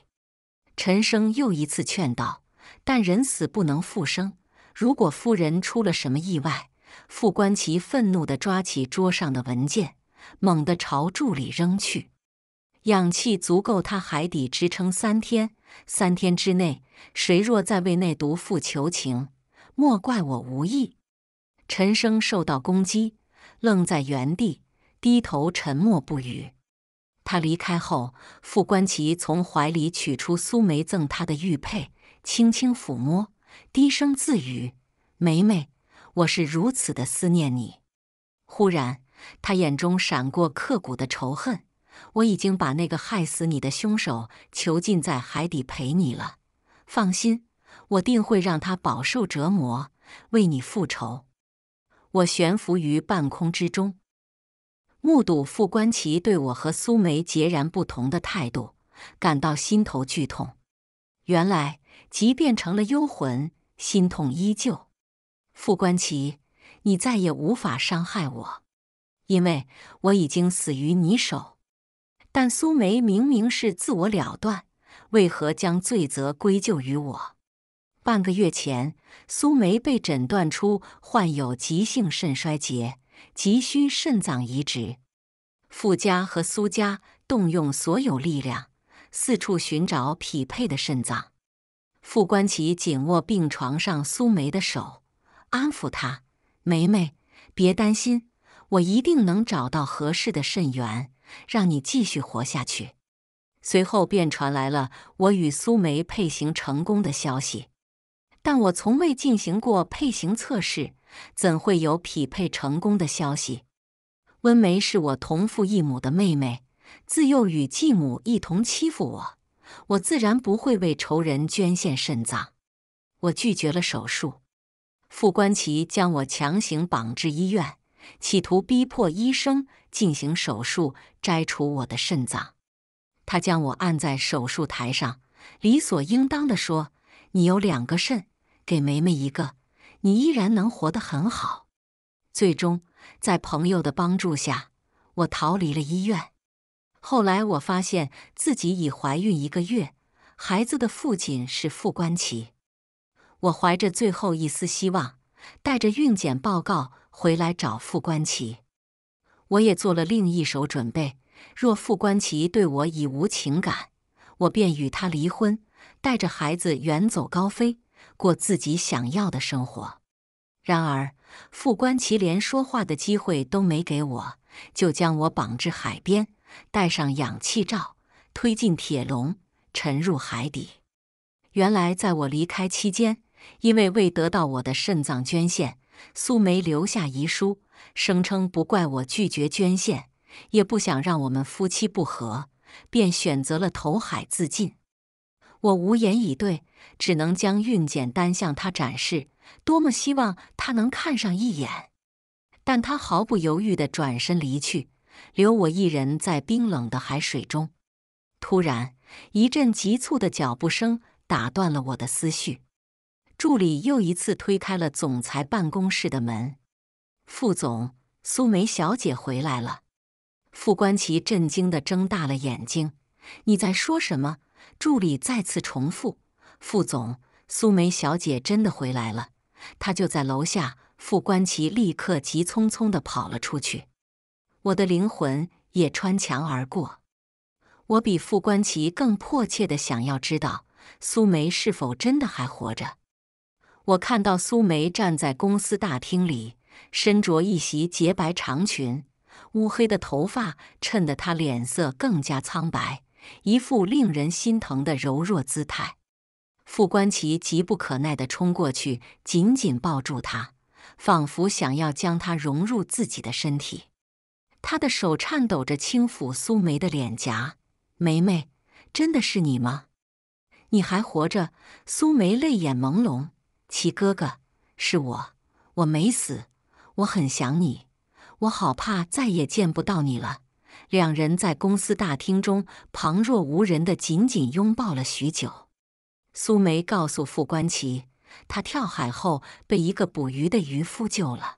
陈生又一次劝道。但人死不能复生。如果夫人出了什么意外，傅冠奇愤怒地抓起桌上的文件，猛地朝助理扔去。氧气足够他海底支撑三天，三天之内，谁若再为那毒妇求情，莫怪我无义。陈升受到攻击，愣在原地，低头沉默不语。他离开后，傅冠奇从怀里取出苏梅赠他的玉佩。轻轻抚摸，低声自语：“梅梅，我是如此的思念你。”忽然，他眼中闪过刻骨的仇恨。我已经把那个害死你的凶手囚禁在海底陪你了。放心，我定会让他饱受折磨，为你复仇。我悬浮于半空之中，目睹傅冠奇对我和苏梅截然不同的态度，感到心头剧痛。原来。即便成了幽魂，心痛依旧。傅关奇，你再也无法伤害我，因为我已经死于你手。但苏梅明明是自我了断，为何将罪责归咎于我？半个月前，苏梅被诊断出患有急性肾衰竭，急需肾脏移植。傅家和苏家动用所有力量，四处寻找匹配的肾脏。傅冠奇紧握病床上苏梅的手，安抚她：“梅梅，别担心，我一定能找到合适的肾源，让你继续活下去。”随后便传来了我与苏梅配型成功的消息。但我从未进行过配型测试，怎会有匹配成功的消息？温梅是我同父异母的妹妹，自幼与继母一同欺负我。我自然不会为仇人捐献肾脏，我拒绝了手术。傅官旗将我强行绑至医院，企图逼迫医生进行手术摘除我的肾脏。他将我按在手术台上，理所应当地说：“你有两个肾，给梅梅一个，你依然能活得很好。”最终，在朋友的帮助下，我逃离了医院。后来，我发现自己已怀孕一个月，孩子的父亲是傅官奇。我怀着最后一丝希望，带着孕检报告回来找傅官奇。我也做了另一手准备，若傅官奇对我已无情感，我便与他离婚，带着孩子远走高飞，过自己想要的生活。然而，傅官奇连说话的机会都没给我，就将我绑至海边。戴上氧气罩，推进铁笼，沉入海底。原来在我离开期间，因为未得到我的肾脏捐献，苏梅留下遗书，声称不怪我拒绝捐献，也不想让我们夫妻不和，便选择了投海自尽。我无言以对，只能将孕检单向他展示，多么希望他能看上一眼，但他毫不犹豫地转身离去。留我一人在冰冷的海水中。突然，一阵急促的脚步声打断了我的思绪。助理又一次推开了总裁办公室的门。副总苏梅小姐回来了。傅官奇震惊地睁大了眼睛：“你在说什么？”助理再次重复：“副总苏梅小姐真的回来了，她就在楼下。”傅官奇立刻急匆匆地跑了出去。我的灵魂也穿墙而过，我比傅冠奇更迫切的想要知道苏梅是否真的还活着。我看到苏梅站在公司大厅里，身着一袭洁白长裙，乌黑的头发衬得她脸色更加苍白，一副令人心疼的柔弱姿态。傅冠奇急不可耐地冲过去，紧紧抱住她，仿佛想要将她融入自己的身体。他的手颤抖着轻抚苏梅的脸颊，梅梅，真的是你吗？你还活着？苏梅泪眼朦胧，齐哥哥，是我，我没死，我很想你，我好怕再也见不到你了。两人在公司大厅中旁若无人的紧紧拥抱了许久。苏梅告诉傅冠奇，他跳海后被一个捕鱼的渔夫救了。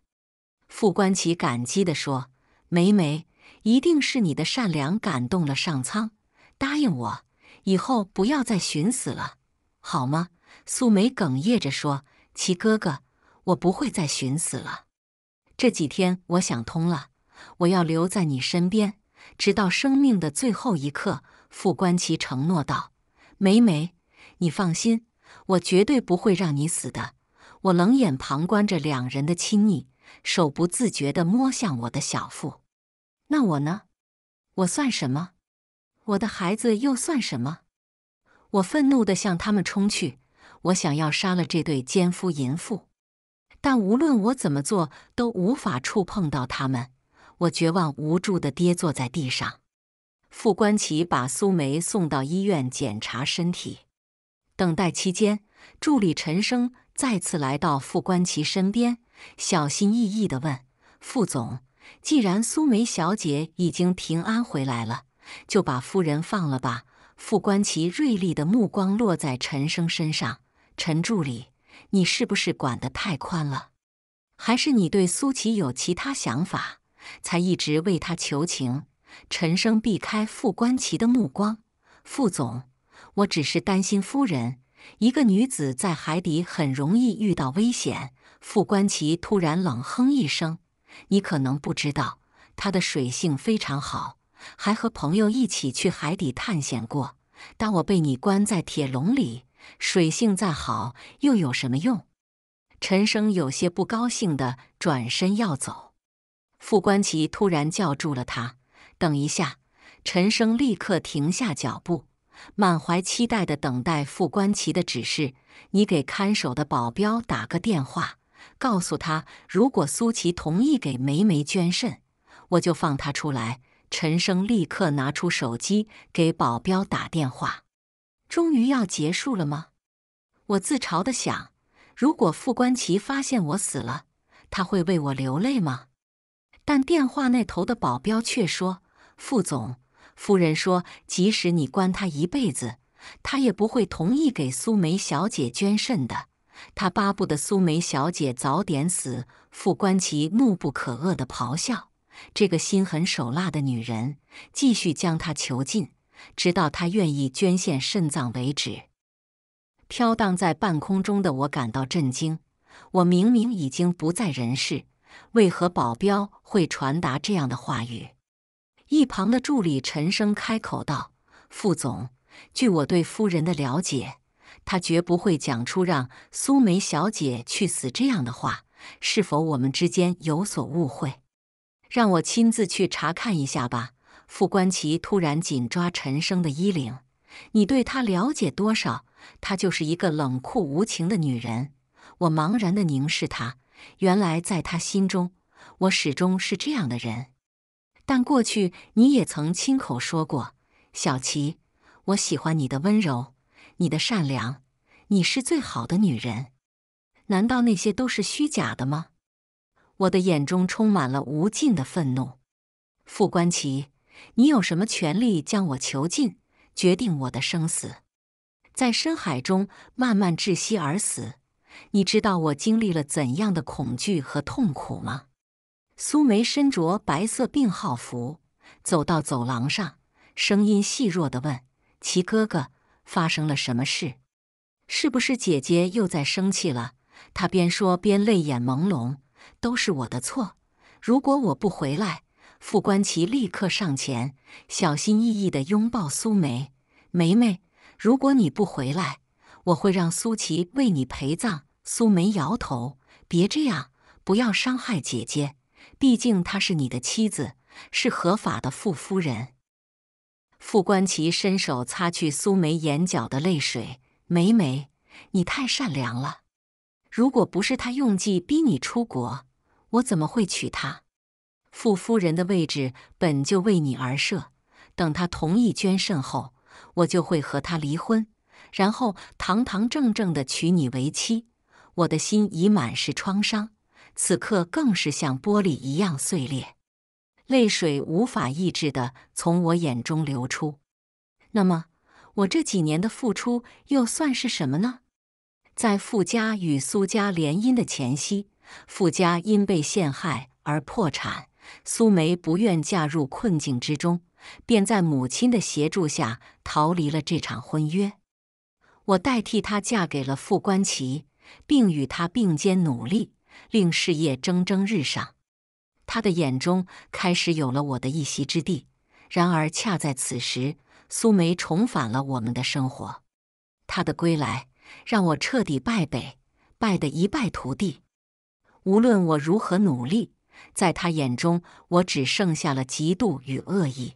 傅冠奇感激地说。梅梅，一定是你的善良感动了上苍，答应我，以后不要再寻死了，好吗？素梅哽咽着说：“齐哥哥，我不会再寻死了。这几天我想通了，我要留在你身边，直到生命的最后一刻。”副官齐承诺道：“梅梅，你放心，我绝对不会让你死的。”我冷眼旁观着两人的亲昵。手不自觉地摸向我的小腹，那我呢？我算什么？我的孩子又算什么？我愤怒的向他们冲去，我想要杀了这对奸夫淫妇，但无论我怎么做都无法触碰到他们。我绝望无助的跌坐在地上。副官旗把苏梅送到医院检查身体，等待期间，助理陈生。再次来到傅观奇身边，小心翼翼地问：“傅总，既然苏梅小姐已经平安回来了，就把夫人放了吧？”傅观奇锐利的目光落在陈生身上：“陈助理，你是不是管得太宽了？还是你对苏琪有其他想法，才一直为她求情？”陈生避开傅观奇的目光：“傅总，我只是担心夫人。”一个女子在海底很容易遇到危险。傅官奇突然冷哼一声：“你可能不知道，她的水性非常好，还和朋友一起去海底探险过。当我被你关在铁笼里，水性再好又有什么用？”陈生有些不高兴的转身要走，傅官奇突然叫住了他：“等一下！”陈生立刻停下脚步。满怀期待地等待副官旗的指示。你给看守的保镖打个电话，告诉他，如果苏琪同意给梅梅捐肾，我就放他出来。陈升立刻拿出手机给保镖打电话。终于要结束了吗？我自嘲地想。如果副官旗发现我死了，他会为我流泪吗？但电话那头的保镖却说：“副总。”夫人说：“即使你关他一辈子，他也不会同意给苏梅小姐捐肾的。他巴不得苏梅小姐早点死。”傅关奇怒不可遏的咆哮：“这个心狠手辣的女人，继续将他囚禁，直到他愿意捐献肾脏为止。”飘荡在半空中的我感到震惊：我明明已经不在人世，为何保镖会传达这样的话语？一旁的助理陈升开口道：“副总，据我对夫人的了解，她绝不会讲出让苏梅小姐去死这样的话。是否我们之间有所误会？让我亲自去查看一下吧。”傅官奇突然紧抓陈升的衣领：“你对她了解多少？她就是一个冷酷无情的女人。”我茫然地凝视她，原来在她心中，我始终是这样的人。但过去你也曾亲口说过，小琪，我喜欢你的温柔，你的善良，你是最好的女人。难道那些都是虚假的吗？我的眼中充满了无尽的愤怒。副官齐，你有什么权利将我囚禁，决定我的生死，在深海中慢慢窒息而死？你知道我经历了怎样的恐惧和痛苦吗？苏梅身着白色病号服，走到走廊上，声音细弱地问：“齐哥哥发生了什么事？是不是姐姐又在生气了？”她边说边泪眼朦胧：“都是我的错。如果我不回来……”傅官齐立刻上前，小心翼翼地拥抱苏梅：“梅梅，如果你不回来，我会让苏琪为你陪葬。”苏梅摇头：“别这样，不要伤害姐姐。”毕竟她是你的妻子，是合法的傅夫人。傅观奇伸手擦去苏梅眼角的泪水：“梅梅，你太善良了。如果不是他用计逼你出国，我怎么会娶她？傅夫人的位置本就为你而设。等他同意捐肾后，我就会和他离婚，然后堂堂正正的娶你为妻。我的心已满是创伤。”此刻更是像玻璃一样碎裂，泪水无法抑制的从我眼中流出。那么，我这几年的付出又算是什么呢？在傅家与苏家联姻的前夕，傅家因被陷害而破产，苏梅不愿嫁入困境之中，便在母亲的协助下逃离了这场婚约。我代替她嫁给了傅冠奇，并与他并肩努力。令事业蒸蒸日上，他的眼中开始有了我的一席之地。然而，恰在此时，苏梅重返了我们的生活。他的归来让我彻底败北，败得一败涂地。无论我如何努力，在他眼中，我只剩下了嫉妒与恶意。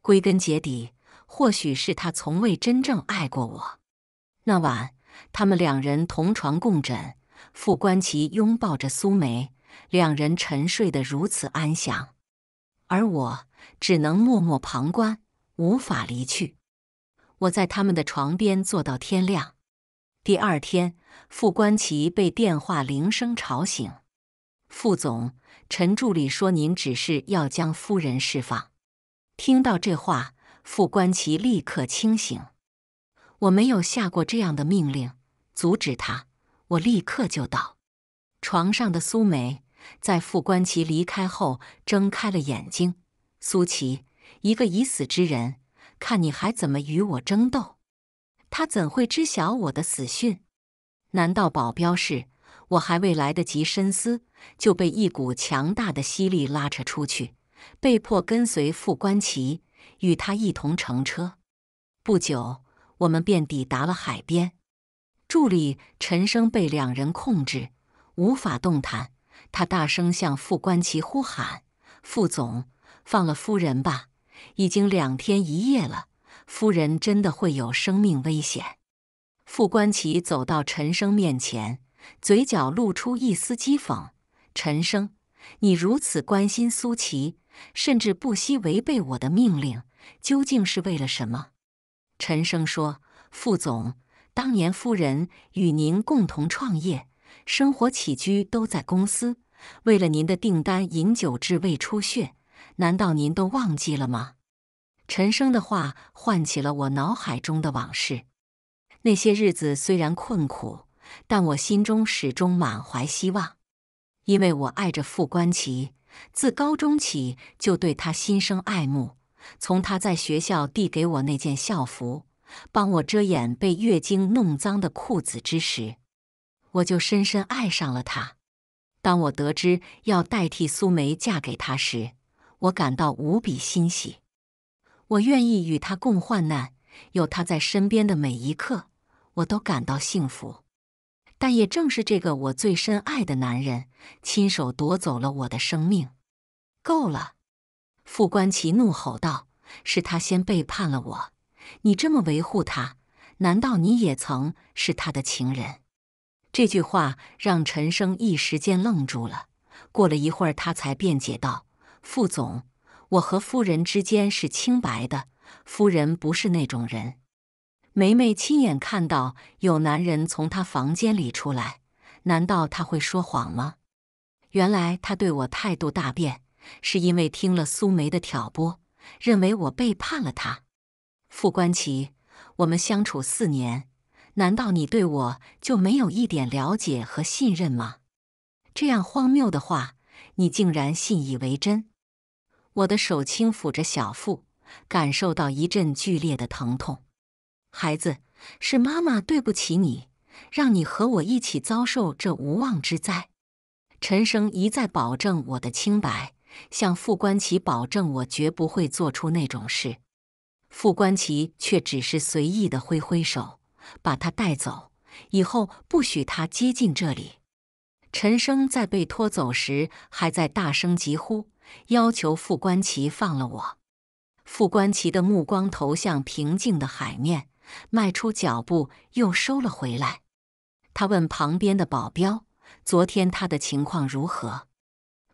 归根结底，或许是他从未真正爱过我。那晚，他们两人同床共枕。傅观奇拥抱着苏梅，两人沉睡得如此安详，而我只能默默旁观，无法离去。我在他们的床边坐到天亮。第二天，傅关奇被电话铃声吵醒。傅总，陈助理说您只是要将夫人释放。听到这话，傅关奇立刻清醒。我没有下过这样的命令，阻止他。我立刻就到床上的苏梅，在傅关奇离开后睁开了眼睛。苏琪，一个已死之人，看你还怎么与我争斗？他怎会知晓我的死讯？难道保镖是……我还未来得及深思，就被一股强大的吸力拉扯出去，被迫跟随傅关奇与他一同乘车。不久，我们便抵达了海边。助理陈生被两人控制，无法动弹。他大声向傅官旗呼喊：“傅总，放了夫人吧！已经两天一夜了，夫人真的会有生命危险。”傅官旗走到陈生面前，嘴角露出一丝讥讽：“陈生，你如此关心苏琪，甚至不惜违背我的命令，究竟是为了什么？”陈生说：“傅总。”当年夫人与您共同创业，生活起居都在公司。为了您的订单，饮酒至胃出血，难道您都忘记了吗？陈升的话唤起了我脑海中的往事。那些日子虽然困苦，但我心中始终满怀希望，因为我爱着傅冠奇。自高中起，就对他心生爱慕，从他在学校递给我那件校服。帮我遮掩被月经弄脏的裤子之时，我就深深爱上了他。当我得知要代替苏梅嫁给他时，我感到无比欣喜。我愿意与他共患难，有他在身边的每一刻，我都感到幸福。但也正是这个我最深爱的男人，亲手夺走了我的生命。够了！傅冠奇怒吼道：“是他先背叛了我。”你这么维护他，难道你也曾是他的情人？这句话让陈升一时间愣住了。过了一会儿，他才辩解道：“副总，我和夫人之间是清白的，夫人不是那种人。”梅梅亲眼看到有男人从她房间里出来，难道她会说谎吗？原来他对我态度大变，是因为听了苏梅的挑拨，认为我背叛了他。傅观奇，我们相处四年，难道你对我就没有一点了解和信任吗？这样荒谬的话，你竟然信以为真！我的手轻抚着小腹，感受到一阵剧烈的疼痛。孩子，是妈妈对不起你，让你和我一起遭受这无妄之灾。陈生一再保证我的清白，向傅观奇保证我绝不会做出那种事。傅观棋却只是随意的挥挥手，把他带走，以后不许他接近这里。陈生在被拖走时，还在大声疾呼，要求傅观棋放了我。傅观棋的目光投向平静的海面，迈出脚步又收了回来。他问旁边的保镖：“昨天他的情况如何？”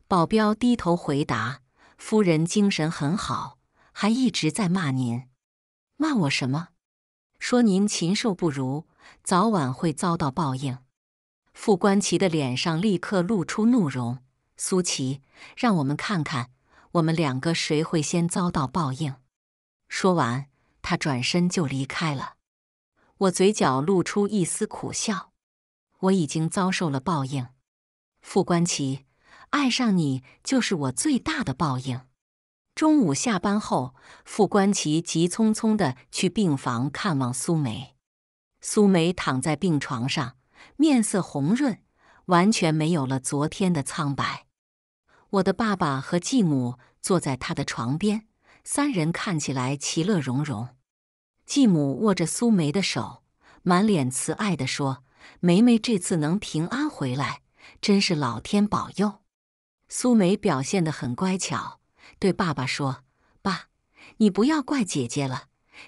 保镖低头回答：“夫人精神很好。”还一直在骂您，骂我什么？说您禽兽不如，早晚会遭到报应。傅关奇的脸上立刻露出怒容。苏琪，让我们看看，我们两个谁会先遭到报应。说完，他转身就离开了。我嘴角露出一丝苦笑。我已经遭受了报应。傅关奇，爱上你就是我最大的报应。中午下班后，傅关奇急匆匆的去病房看望苏梅。苏梅躺在病床上，面色红润，完全没有了昨天的苍白。我的爸爸和继母坐在他的床边，三人看起来其乐融融。继母握着苏梅的手，满脸慈爱的说：“梅梅这次能平安回来，真是老天保佑。”苏梅表现的很乖巧。对爸爸说：“爸，你不要怪姐姐了。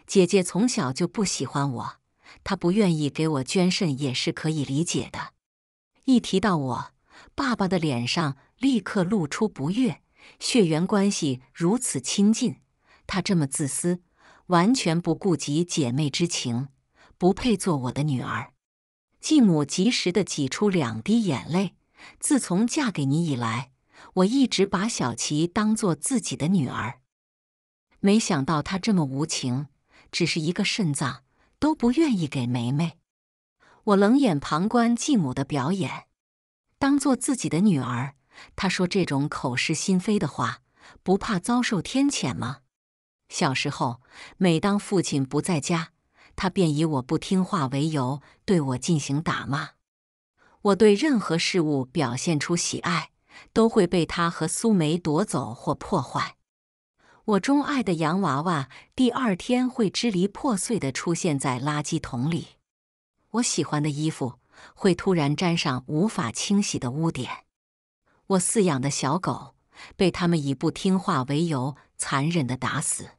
姐姐从小就不喜欢我，她不愿意给我捐肾也是可以理解的。一提到我，爸爸的脸上立刻露出不悦。血缘关系如此亲近，她这么自私，完全不顾及姐妹之情，不配做我的女儿。”继母及时的挤出两滴眼泪：“自从嫁给你以来。”我一直把小琪当做自己的女儿，没想到她这么无情，只是一个肾脏都不愿意给梅梅。我冷眼旁观继母的表演，当做自己的女儿，她说这种口是心非的话，不怕遭受天谴吗？小时候，每当父亲不在家，他便以我不听话为由对我进行打骂。我对任何事物表现出喜爱。都会被他和苏梅夺走或破坏。我钟爱的洋娃娃第二天会支离破碎的出现在垃圾桶里。我喜欢的衣服会突然沾上无法清洗的污点。我饲养的小狗被他们以不听话为由残忍的打死。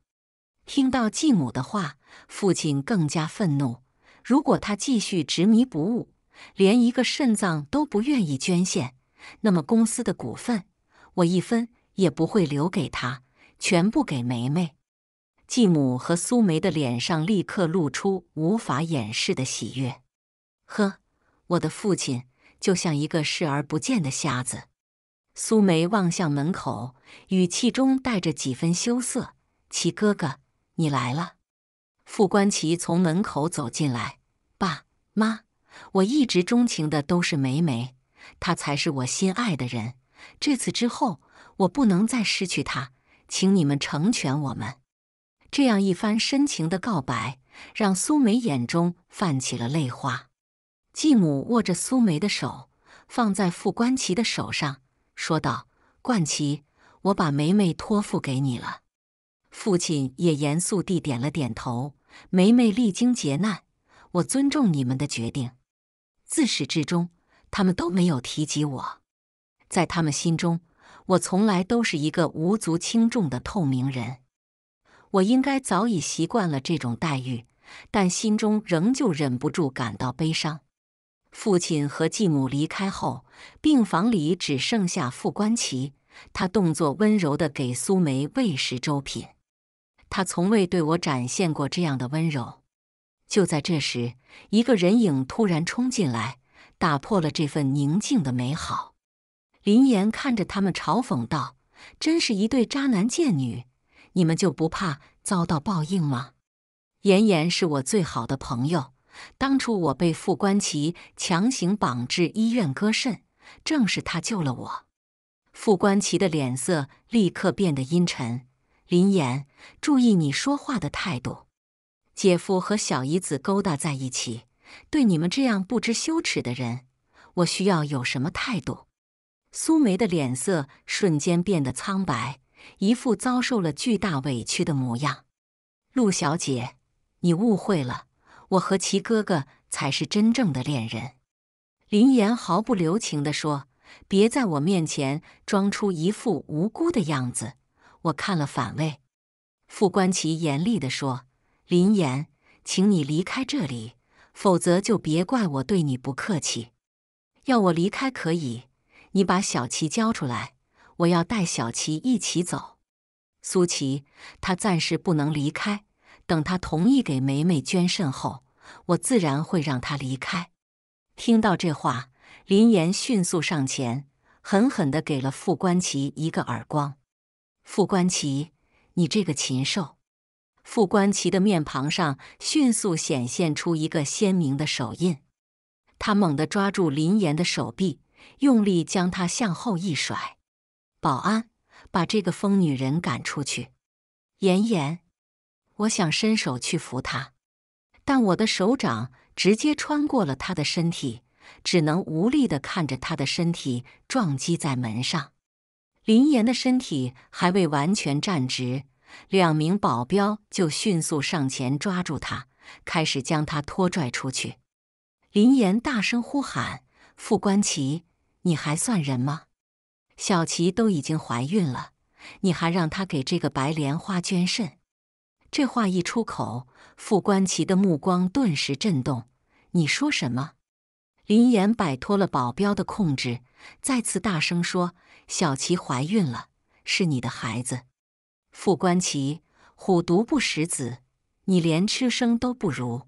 听到继母的话，父亲更加愤怒。如果他继续执迷不悟，连一个肾脏都不愿意捐献。那么公司的股份，我一分也不会留给他，全部给梅梅。继母和苏梅的脸上立刻露出无法掩饰的喜悦。呵，我的父亲就像一个视而不见的瞎子。苏梅望向门口，语气中带着几分羞涩：“齐哥哥，你来了。”傅冠奇从门口走进来：“爸妈，我一直钟情的都是梅梅。”他才是我心爱的人。这次之后，我不能再失去他，请你们成全我们。这样一番深情的告白，让苏梅眼中泛起了泪花。继母握着苏梅的手，放在傅冠奇的手上，说道：“冠奇，我把梅梅托付给你了。”父亲也严肃地点了点头：“梅梅历经劫难，我尊重你们的决定。自始至终。”他们都没有提及我，在他们心中，我从来都是一个无足轻重的透明人。我应该早已习惯了这种待遇，但心中仍旧忍不住感到悲伤。父亲和继母离开后，病房里只剩下傅观奇。他动作温柔地给苏梅喂食粥品。他从未对我展现过这样的温柔。就在这时，一个人影突然冲进来。打破了这份宁静的美好。林岩看着他们，嘲讽道：“真是一对渣男贱女，你们就不怕遭到报应吗？”妍妍是我最好的朋友，当初我被傅冠奇强行绑至医院割肾，正是他救了我。傅冠奇的脸色立刻变得阴沉。林岩，注意你说话的态度，姐夫和小姨子勾搭在一起。对你们这样不知羞耻的人，我需要有什么态度？苏梅的脸色瞬间变得苍白，一副遭受了巨大委屈的模样。陆小姐，你误会了，我和齐哥哥才是真正的恋人。林岩毫不留情地说：“别在我面前装出一副无辜的样子，我看了反胃。”傅官奇严厉地说：“林岩，请你离开这里。”否则就别怪我对你不客气。要我离开可以，你把小琪交出来，我要带小琪一起走。苏琪，他暂时不能离开，等他同意给梅梅捐肾后，我自然会让他离开。听到这话，林岩迅速上前，狠狠地给了傅观奇一个耳光。傅观奇，你这个禽兽！副官旗的面庞上迅速显现出一个鲜明的手印，他猛地抓住林岩的手臂，用力将她向后一甩。保安，把这个疯女人赶出去！岩岩，我想伸手去扶她，但我的手掌直接穿过了他的身体，只能无力的看着他的身体撞击在门上。林岩的身体还未完全站直。两名保镖就迅速上前抓住他，开始将他拖拽出去。林岩大声呼喊：“傅官旗，你还算人吗？小琪都已经怀孕了，你还让她给这个白莲花捐肾？”这话一出口，傅官旗的目光顿时震动。你说什么？林岩摆脱了保镖的控制，再次大声说：“小琪怀孕了，是你的孩子。”傅观奇，虎毒不食子，你连吃生都不如。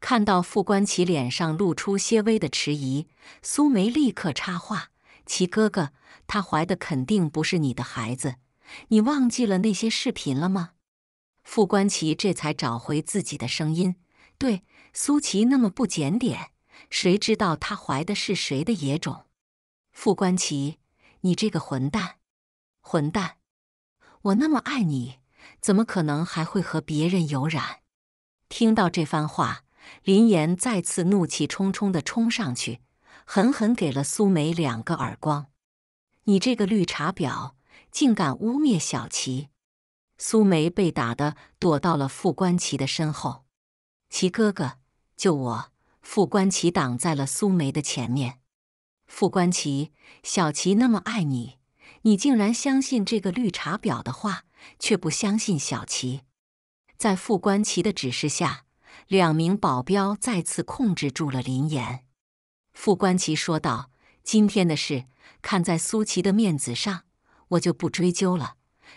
看到傅观奇脸上露出些微的迟疑，苏梅立刻插话：“齐哥哥，他怀的肯定不是你的孩子，你忘记了那些视频了吗？”傅观奇这才找回自己的声音：“对，苏琪那么不检点，谁知道她怀的是谁的野种？”傅观奇，你这个混蛋，混蛋！我那么爱你，怎么可能还会和别人有染？听到这番话，林岩再次怒气冲冲的冲上去，狠狠给了苏梅两个耳光。你这个绿茶婊，竟敢污蔑小琪！”苏梅被打的躲到了傅关奇的身后。齐哥哥，救我！傅关奇挡在了苏梅的前面。傅关奇，小琪那么爱你。你竟然相信这个绿茶婊的话，却不相信小琪。在副官齐的指示下，两名保镖再次控制住了林岩。副官齐说道：“今天的事，看在苏琪的面子上，我就不追究了。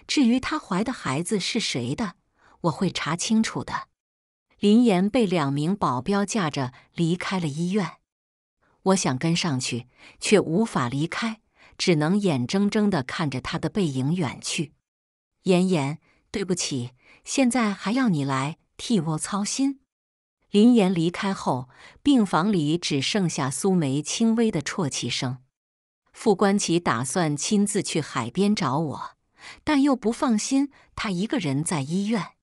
至于她怀的孩子是谁的，我会查清楚的。”林岩被两名保镖架着离开了医院。我想跟上去，却无法离开。只能眼睁睁的看着他的背影远去。妍妍，对不起，现在还要你来替我操心。林妍离开后，病房里只剩下苏梅轻微的啜泣声。傅关奇打算亲自去海边找我，但又不放心他一个人在医院，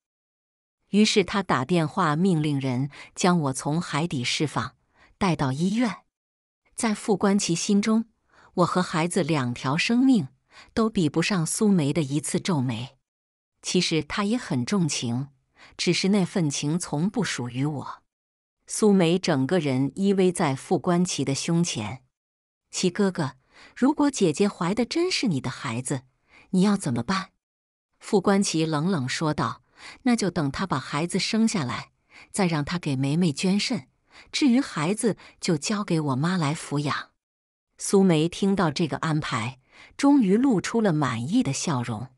于是他打电话命令人将我从海底释放，带到医院。在傅关奇心中。我和孩子两条生命都比不上苏梅的一次皱眉。其实她也很重情，只是那份情从不属于我。苏梅整个人依偎在傅冠奇的胸前。奇哥哥，如果姐姐怀的真是你的孩子，你要怎么办？傅冠奇冷冷说道：“那就等她把孩子生下来，再让她给梅梅捐肾。至于孩子，就交给我妈来抚养。”苏梅听到这个安排，终于露出了满意的笑容。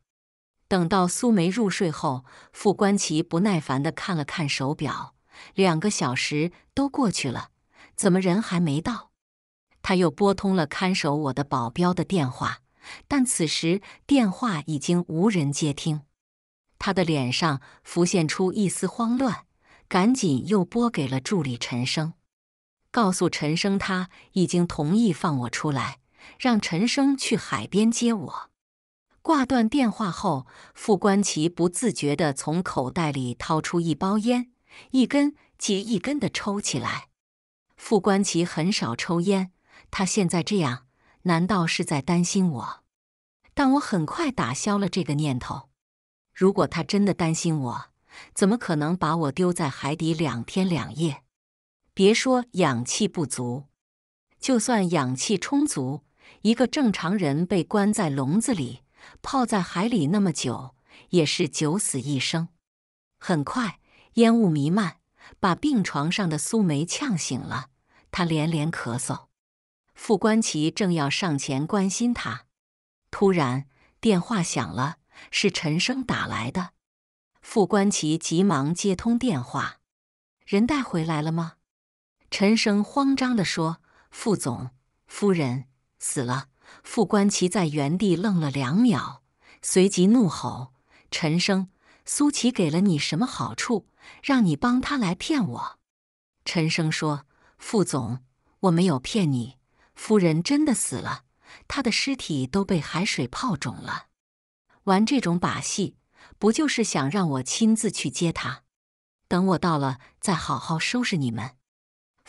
等到苏梅入睡后，傅关奇不耐烦的看了看手表，两个小时都过去了，怎么人还没到？他又拨通了看守我的保镖的电话，但此时电话已经无人接听。他的脸上浮现出一丝慌乱，赶紧又拨给了助理陈生。告诉陈生，他已经同意放我出来，让陈生去海边接我。挂断电话后，傅冠奇不自觉的从口袋里掏出一包烟，一根接一根的抽起来。傅冠奇很少抽烟，他现在这样，难道是在担心我？但我很快打消了这个念头。如果他真的担心我，怎么可能把我丢在海底两天两夜？别说氧气不足，就算氧气充足，一个正常人被关在笼子里，泡在海里那么久，也是九死一生。很快，烟雾弥漫，把病床上的苏梅呛醒了，她连连咳嗽。傅关奇正要上前关心他，突然电话响了，是陈生打来的。傅关奇急忙接通电话：“人带回来了吗？”陈生慌张的说：“副总夫人死了。”副官齐在原地愣了两秒，随即怒吼：“陈生，苏琪给了你什么好处，让你帮他来骗我？”陈生说：“副总，我没有骗你，夫人真的死了，她的尸体都被海水泡肿了。玩这种把戏，不就是想让我亲自去接她？等我到了，再好好收拾你们。”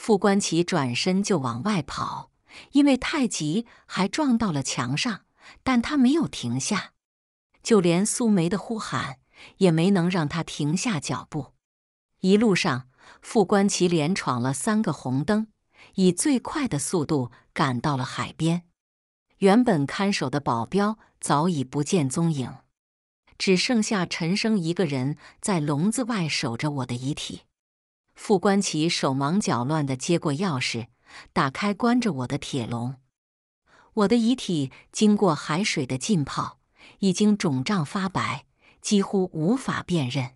傅冠奇转身就往外跑，因为太急，还撞到了墙上。但他没有停下，就连苏梅的呼喊也没能让他停下脚步。一路上，傅冠奇连闯了三个红灯，以最快的速度赶到了海边。原本看守的保镖早已不见踪影，只剩下陈生一个人在笼子外守着我的遗体。傅官旗手忙脚乱地接过钥匙，打开关着我的铁笼。我的遗体经过海水的浸泡，已经肿胀发白，几乎无法辨认。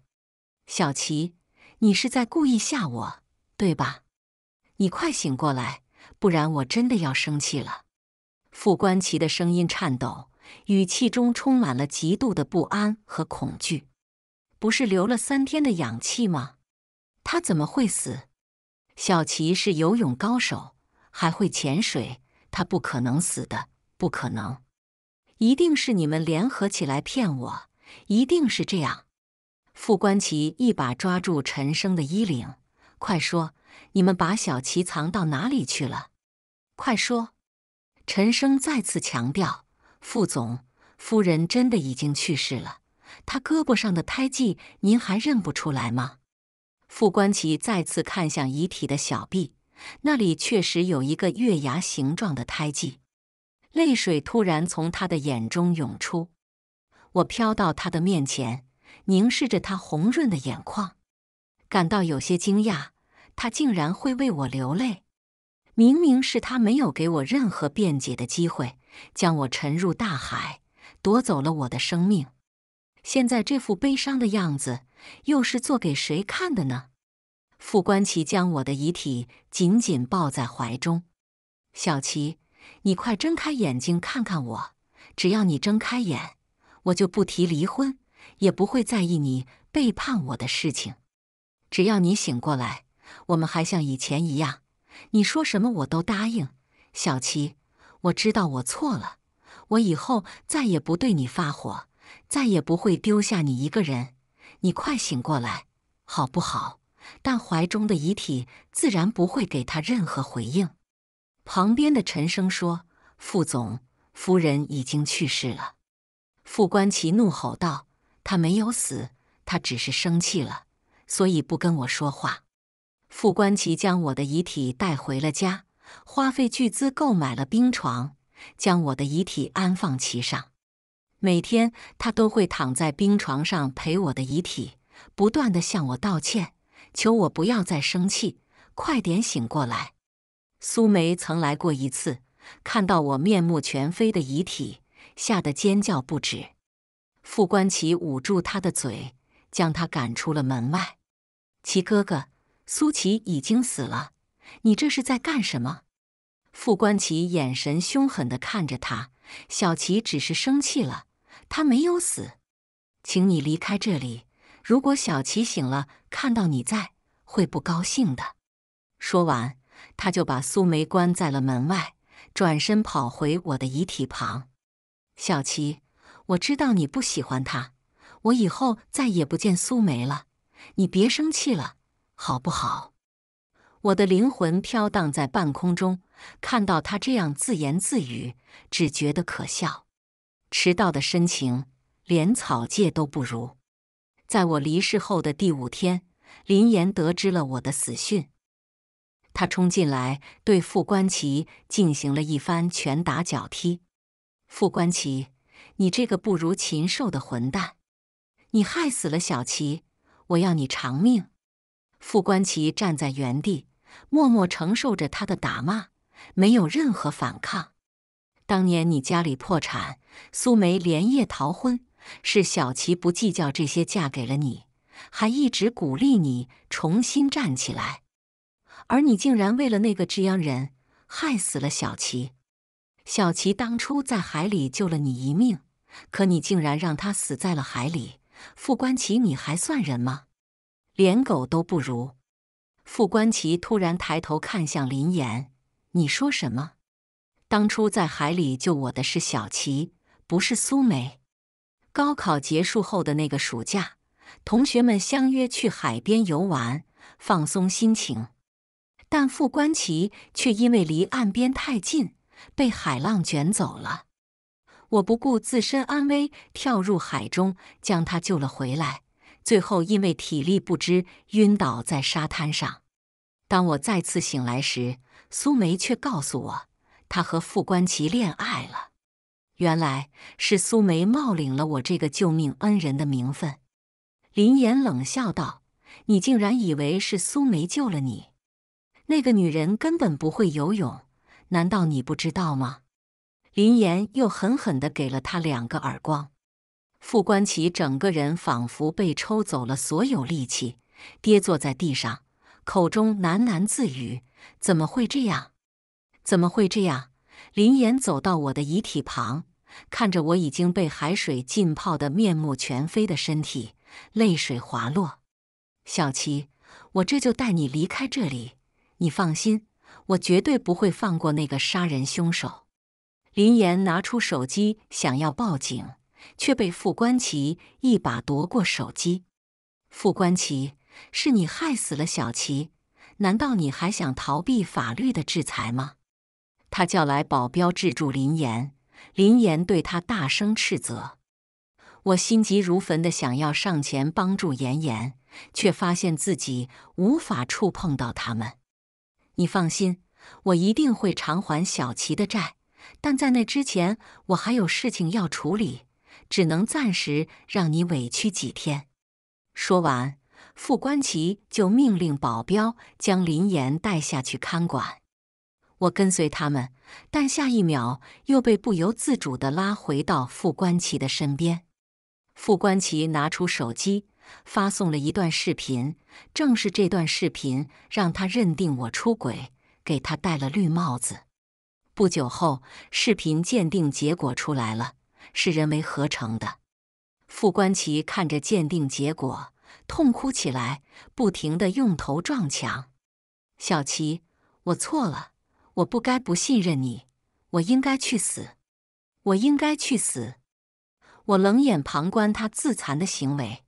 小齐，你是在故意吓我，对吧？你快醒过来，不然我真的要生气了。傅官旗的声音颤抖，语气中充满了极度的不安和恐惧。不是留了三天的氧气吗？他怎么会死？小琪是游泳高手，还会潜水，他不可能死的，不可能！一定是你们联合起来骗我，一定是这样！傅官旗一把抓住陈生的衣领，快说，你们把小琪藏到哪里去了？快说！陈生再次强调：“傅总夫人真的已经去世了，她胳膊上的胎记，您还认不出来吗？”傅官旗再次看向遗体的小臂，那里确实有一个月牙形状的胎记。泪水突然从他的眼中涌出。我飘到他的面前，凝视着他红润的眼眶，感到有些惊讶，他竟然会为我流泪。明明是他没有给我任何辩解的机会，将我沉入大海，夺走了我的生命。现在这副悲伤的样子，又是做给谁看的呢？傅官奇将我的遗体紧紧抱在怀中。小齐，你快睁开眼睛看看我！只要你睁开眼，我就不提离婚，也不会在意你背叛我的事情。只要你醒过来，我们还像以前一样，你说什么我都答应。小齐，我知道我错了，我以后再也不对你发火。再也不会丢下你一个人，你快醒过来，好不好？但怀中的遗体自然不会给他任何回应。旁边的陈升说：“副总夫人已经去世了。”傅官奇怒吼道：“她没有死，她只是生气了，所以不跟我说话。”傅官奇将我的遗体带回了家，花费巨资购买了冰床，将我的遗体安放其上。每天，他都会躺在冰床上陪我的遗体，不断的向我道歉，求我不要再生气，快点醒过来。苏梅曾来过一次，看到我面目全非的遗体，吓得尖叫不止。傅官奇捂住他的嘴，将他赶出了门外。齐哥哥，苏琪已经死了，你这是在干什么？傅官奇眼神凶狠地看着他。小琪只是生气了。他没有死，请你离开这里。如果小琪醒了，看到你在，会不高兴的。说完，他就把苏梅关在了门外，转身跑回我的遗体旁。小琪，我知道你不喜欢他，我以后再也不见苏梅了，你别生气了，好不好？我的灵魂飘荡在半空中，看到他这样自言自语，只觉得可笑。迟到的深情，连草芥都不如。在我离世后的第五天，林岩得知了我的死讯，他冲进来对傅关奇进行了一番拳打脚踢。傅关奇，你这个不如禽兽的混蛋，你害死了小琪，我要你偿命！傅关奇站在原地，默默承受着他的打骂，没有任何反抗。当年你家里破产，苏梅连夜逃婚，是小琪不计较这些嫁给了你，还一直鼓励你重新站起来。而你竟然为了那个知样人害死了小琪。小琪当初在海里救了你一命，可你竟然让他死在了海里。傅关奇，你还算人吗？连狗都不如。傅关奇突然抬头看向林岩：“你说什么？”当初在海里救我的是小琪，不是苏梅。高考结束后的那个暑假，同学们相约去海边游玩，放松心情。但傅关奇却因为离岸边太近，被海浪卷走了。我不顾自身安危，跳入海中将他救了回来。最后因为体力不支，晕倒在沙滩上。当我再次醒来时，苏梅却告诉我。他和傅冠奇恋爱了，原来是苏梅冒领了我这个救命恩人的名分。林岩冷笑道：“你竟然以为是苏梅救了你？那个女人根本不会游泳，难道你不知道吗？”林岩又狠狠地给了他两个耳光。傅冠奇整个人仿佛被抽走了所有力气，跌坐在地上，口中喃喃自语：“怎么会这样？”怎么会这样？林岩走到我的遗体旁，看着我已经被海水浸泡的面目全非的身体，泪水滑落。小琪，我这就带你离开这里。你放心，我绝对不会放过那个杀人凶手。林岩拿出手机想要报警，却被副官旗一把夺过手机。副官旗，是你害死了小琪，难道你还想逃避法律的制裁吗？他叫来保镖制住林岩，林岩对他大声斥责。我心急如焚的想要上前帮助岩岩，却发现自己无法触碰到他们。你放心，我一定会偿还小琪的债，但在那之前，我还有事情要处理，只能暂时让你委屈几天。说完，傅关奇就命令保镖将林岩带下去看管。我跟随他们，但下一秒又被不由自主地拉回到傅关奇的身边。傅关奇拿出手机，发送了一段视频。正是这段视频让他认定我出轨，给他戴了绿帽子。不久后，视频鉴定结果出来了，是人为合成的。傅关奇看着鉴定结果，痛哭起来，不停地用头撞墙。“小齐，我错了。”我不该不信任你，我应该去死，我应该去死。我冷眼旁观他自残的行为。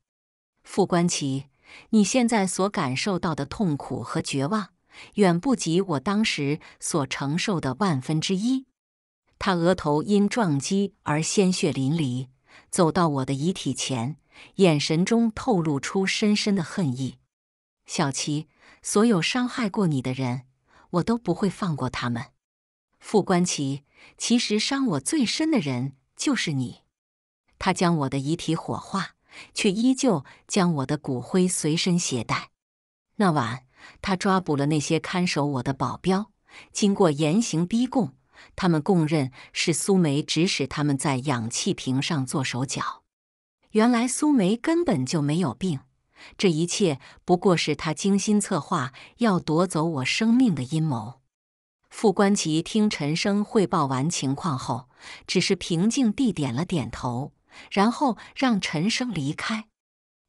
副官齐，你现在所感受到的痛苦和绝望，远不及我当时所承受的万分之一。他额头因撞击而鲜血淋漓，走到我的遗体前，眼神中透露出深深的恨意。小琪，所有伤害过你的人。我都不会放过他们。傅关奇，其实伤我最深的人就是你。他将我的遗体火化，却依旧将我的骨灰随身携带。那晚，他抓捕了那些看守我的保镖，经过严刑逼供，他们供认是苏梅指使他们在氧气瓶上做手脚。原来，苏梅根本就没有病。这一切不过是他精心策划要夺走我生命的阴谋。傅关奇听陈升汇报完情况后，只是平静地点了点头，然后让陈升离开。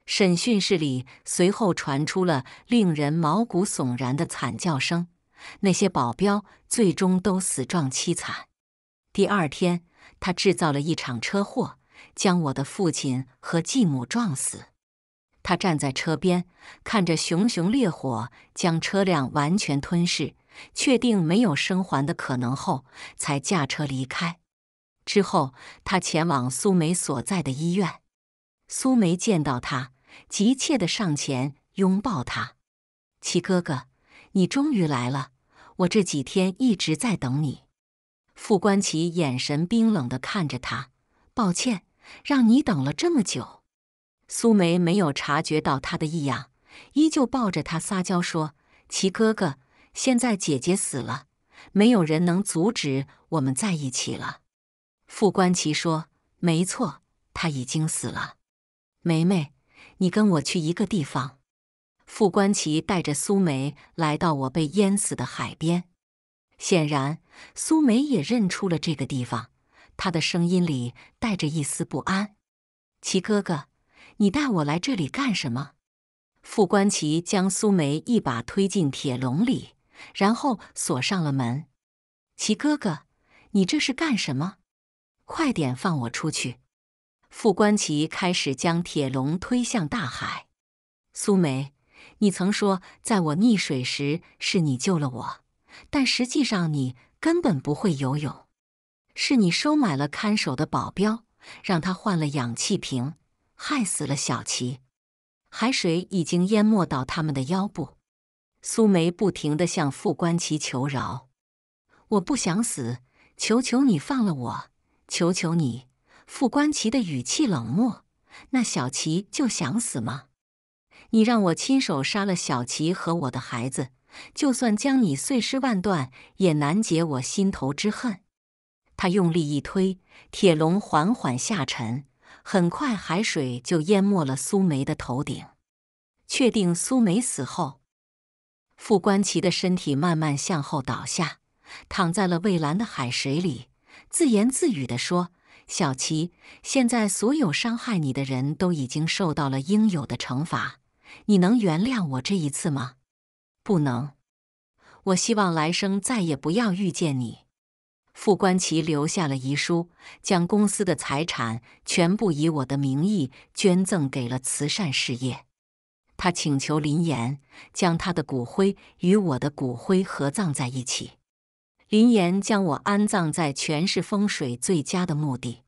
审讯室里随后传出了令人毛骨悚然的惨叫声，那些保镖最终都死状凄惨。第二天，他制造了一场车祸，将我的父亲和继母撞死。他站在车边，看着熊熊烈火将车辆完全吞噬，确定没有生还的可能后，才驾车离开。之后，他前往苏梅所在的医院。苏梅见到他，急切地上前拥抱他：“齐哥哥，你终于来了！我这几天一直在等你。”傅冠奇眼神冰冷地看着他：“抱歉，让你等了这么久。”苏梅没有察觉到他的异样，依旧抱着他撒娇说：“齐哥哥，现在姐姐死了，没有人能阻止我们在一起了。”傅官齐说：“没错，他已经死了。”梅梅，你跟我去一个地方。傅官齐带着苏梅来到我被淹死的海边。显然，苏梅也认出了这个地方，她的声音里带着一丝不安：“齐哥哥。”你带我来这里干什么？傅官奇将苏梅一把推进铁笼里，然后锁上了门。齐哥哥，你这是干什么？快点放我出去！傅官奇开始将铁笼推向大海。苏梅，你曾说在我溺水时是你救了我，但实际上你根本不会游泳，是你收买了看守的保镖，让他换了氧气瓶。害死了小琪。海水已经淹没到他们的腰部。苏梅不停地向副官齐求饶：“我不想死，求求你放了我，求求你。”副官齐的语气冷漠：“那小琪就想死吗？你让我亲手杀了小琪和我的孩子，就算将你碎尸万段，也难解我心头之恨。”他用力一推，铁笼缓缓下沉。很快，海水就淹没了苏梅的头顶。确定苏梅死后，傅冠奇的身体慢慢向后倒下，躺在了蔚蓝的海水里，自言自语地说：“小琪，现在所有伤害你的人都已经受到了应有的惩罚，你能原谅我这一次吗？不能，我希望来生再也不要遇见你。”傅冠奇留下了遗书，将公司的财产全部以我的名义捐赠给了慈善事业。他请求林岩将他的骨灰与我的骨灰合葬在一起。林岩将我安葬在全市风水最佳的墓地，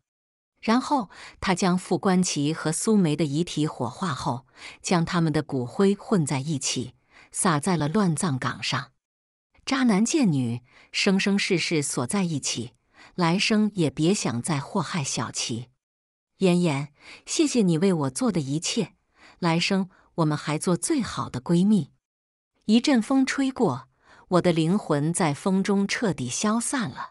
然后他将傅冠奇和苏梅的遗体火化后，将他们的骨灰混在一起，撒在了乱葬岗上。渣男贱女，生生世世锁在一起，来生也别想再祸害小琪。妍妍，谢谢你为我做的一切，来生我们还做最好的闺蜜。一阵风吹过，我的灵魂在风中彻底消散了。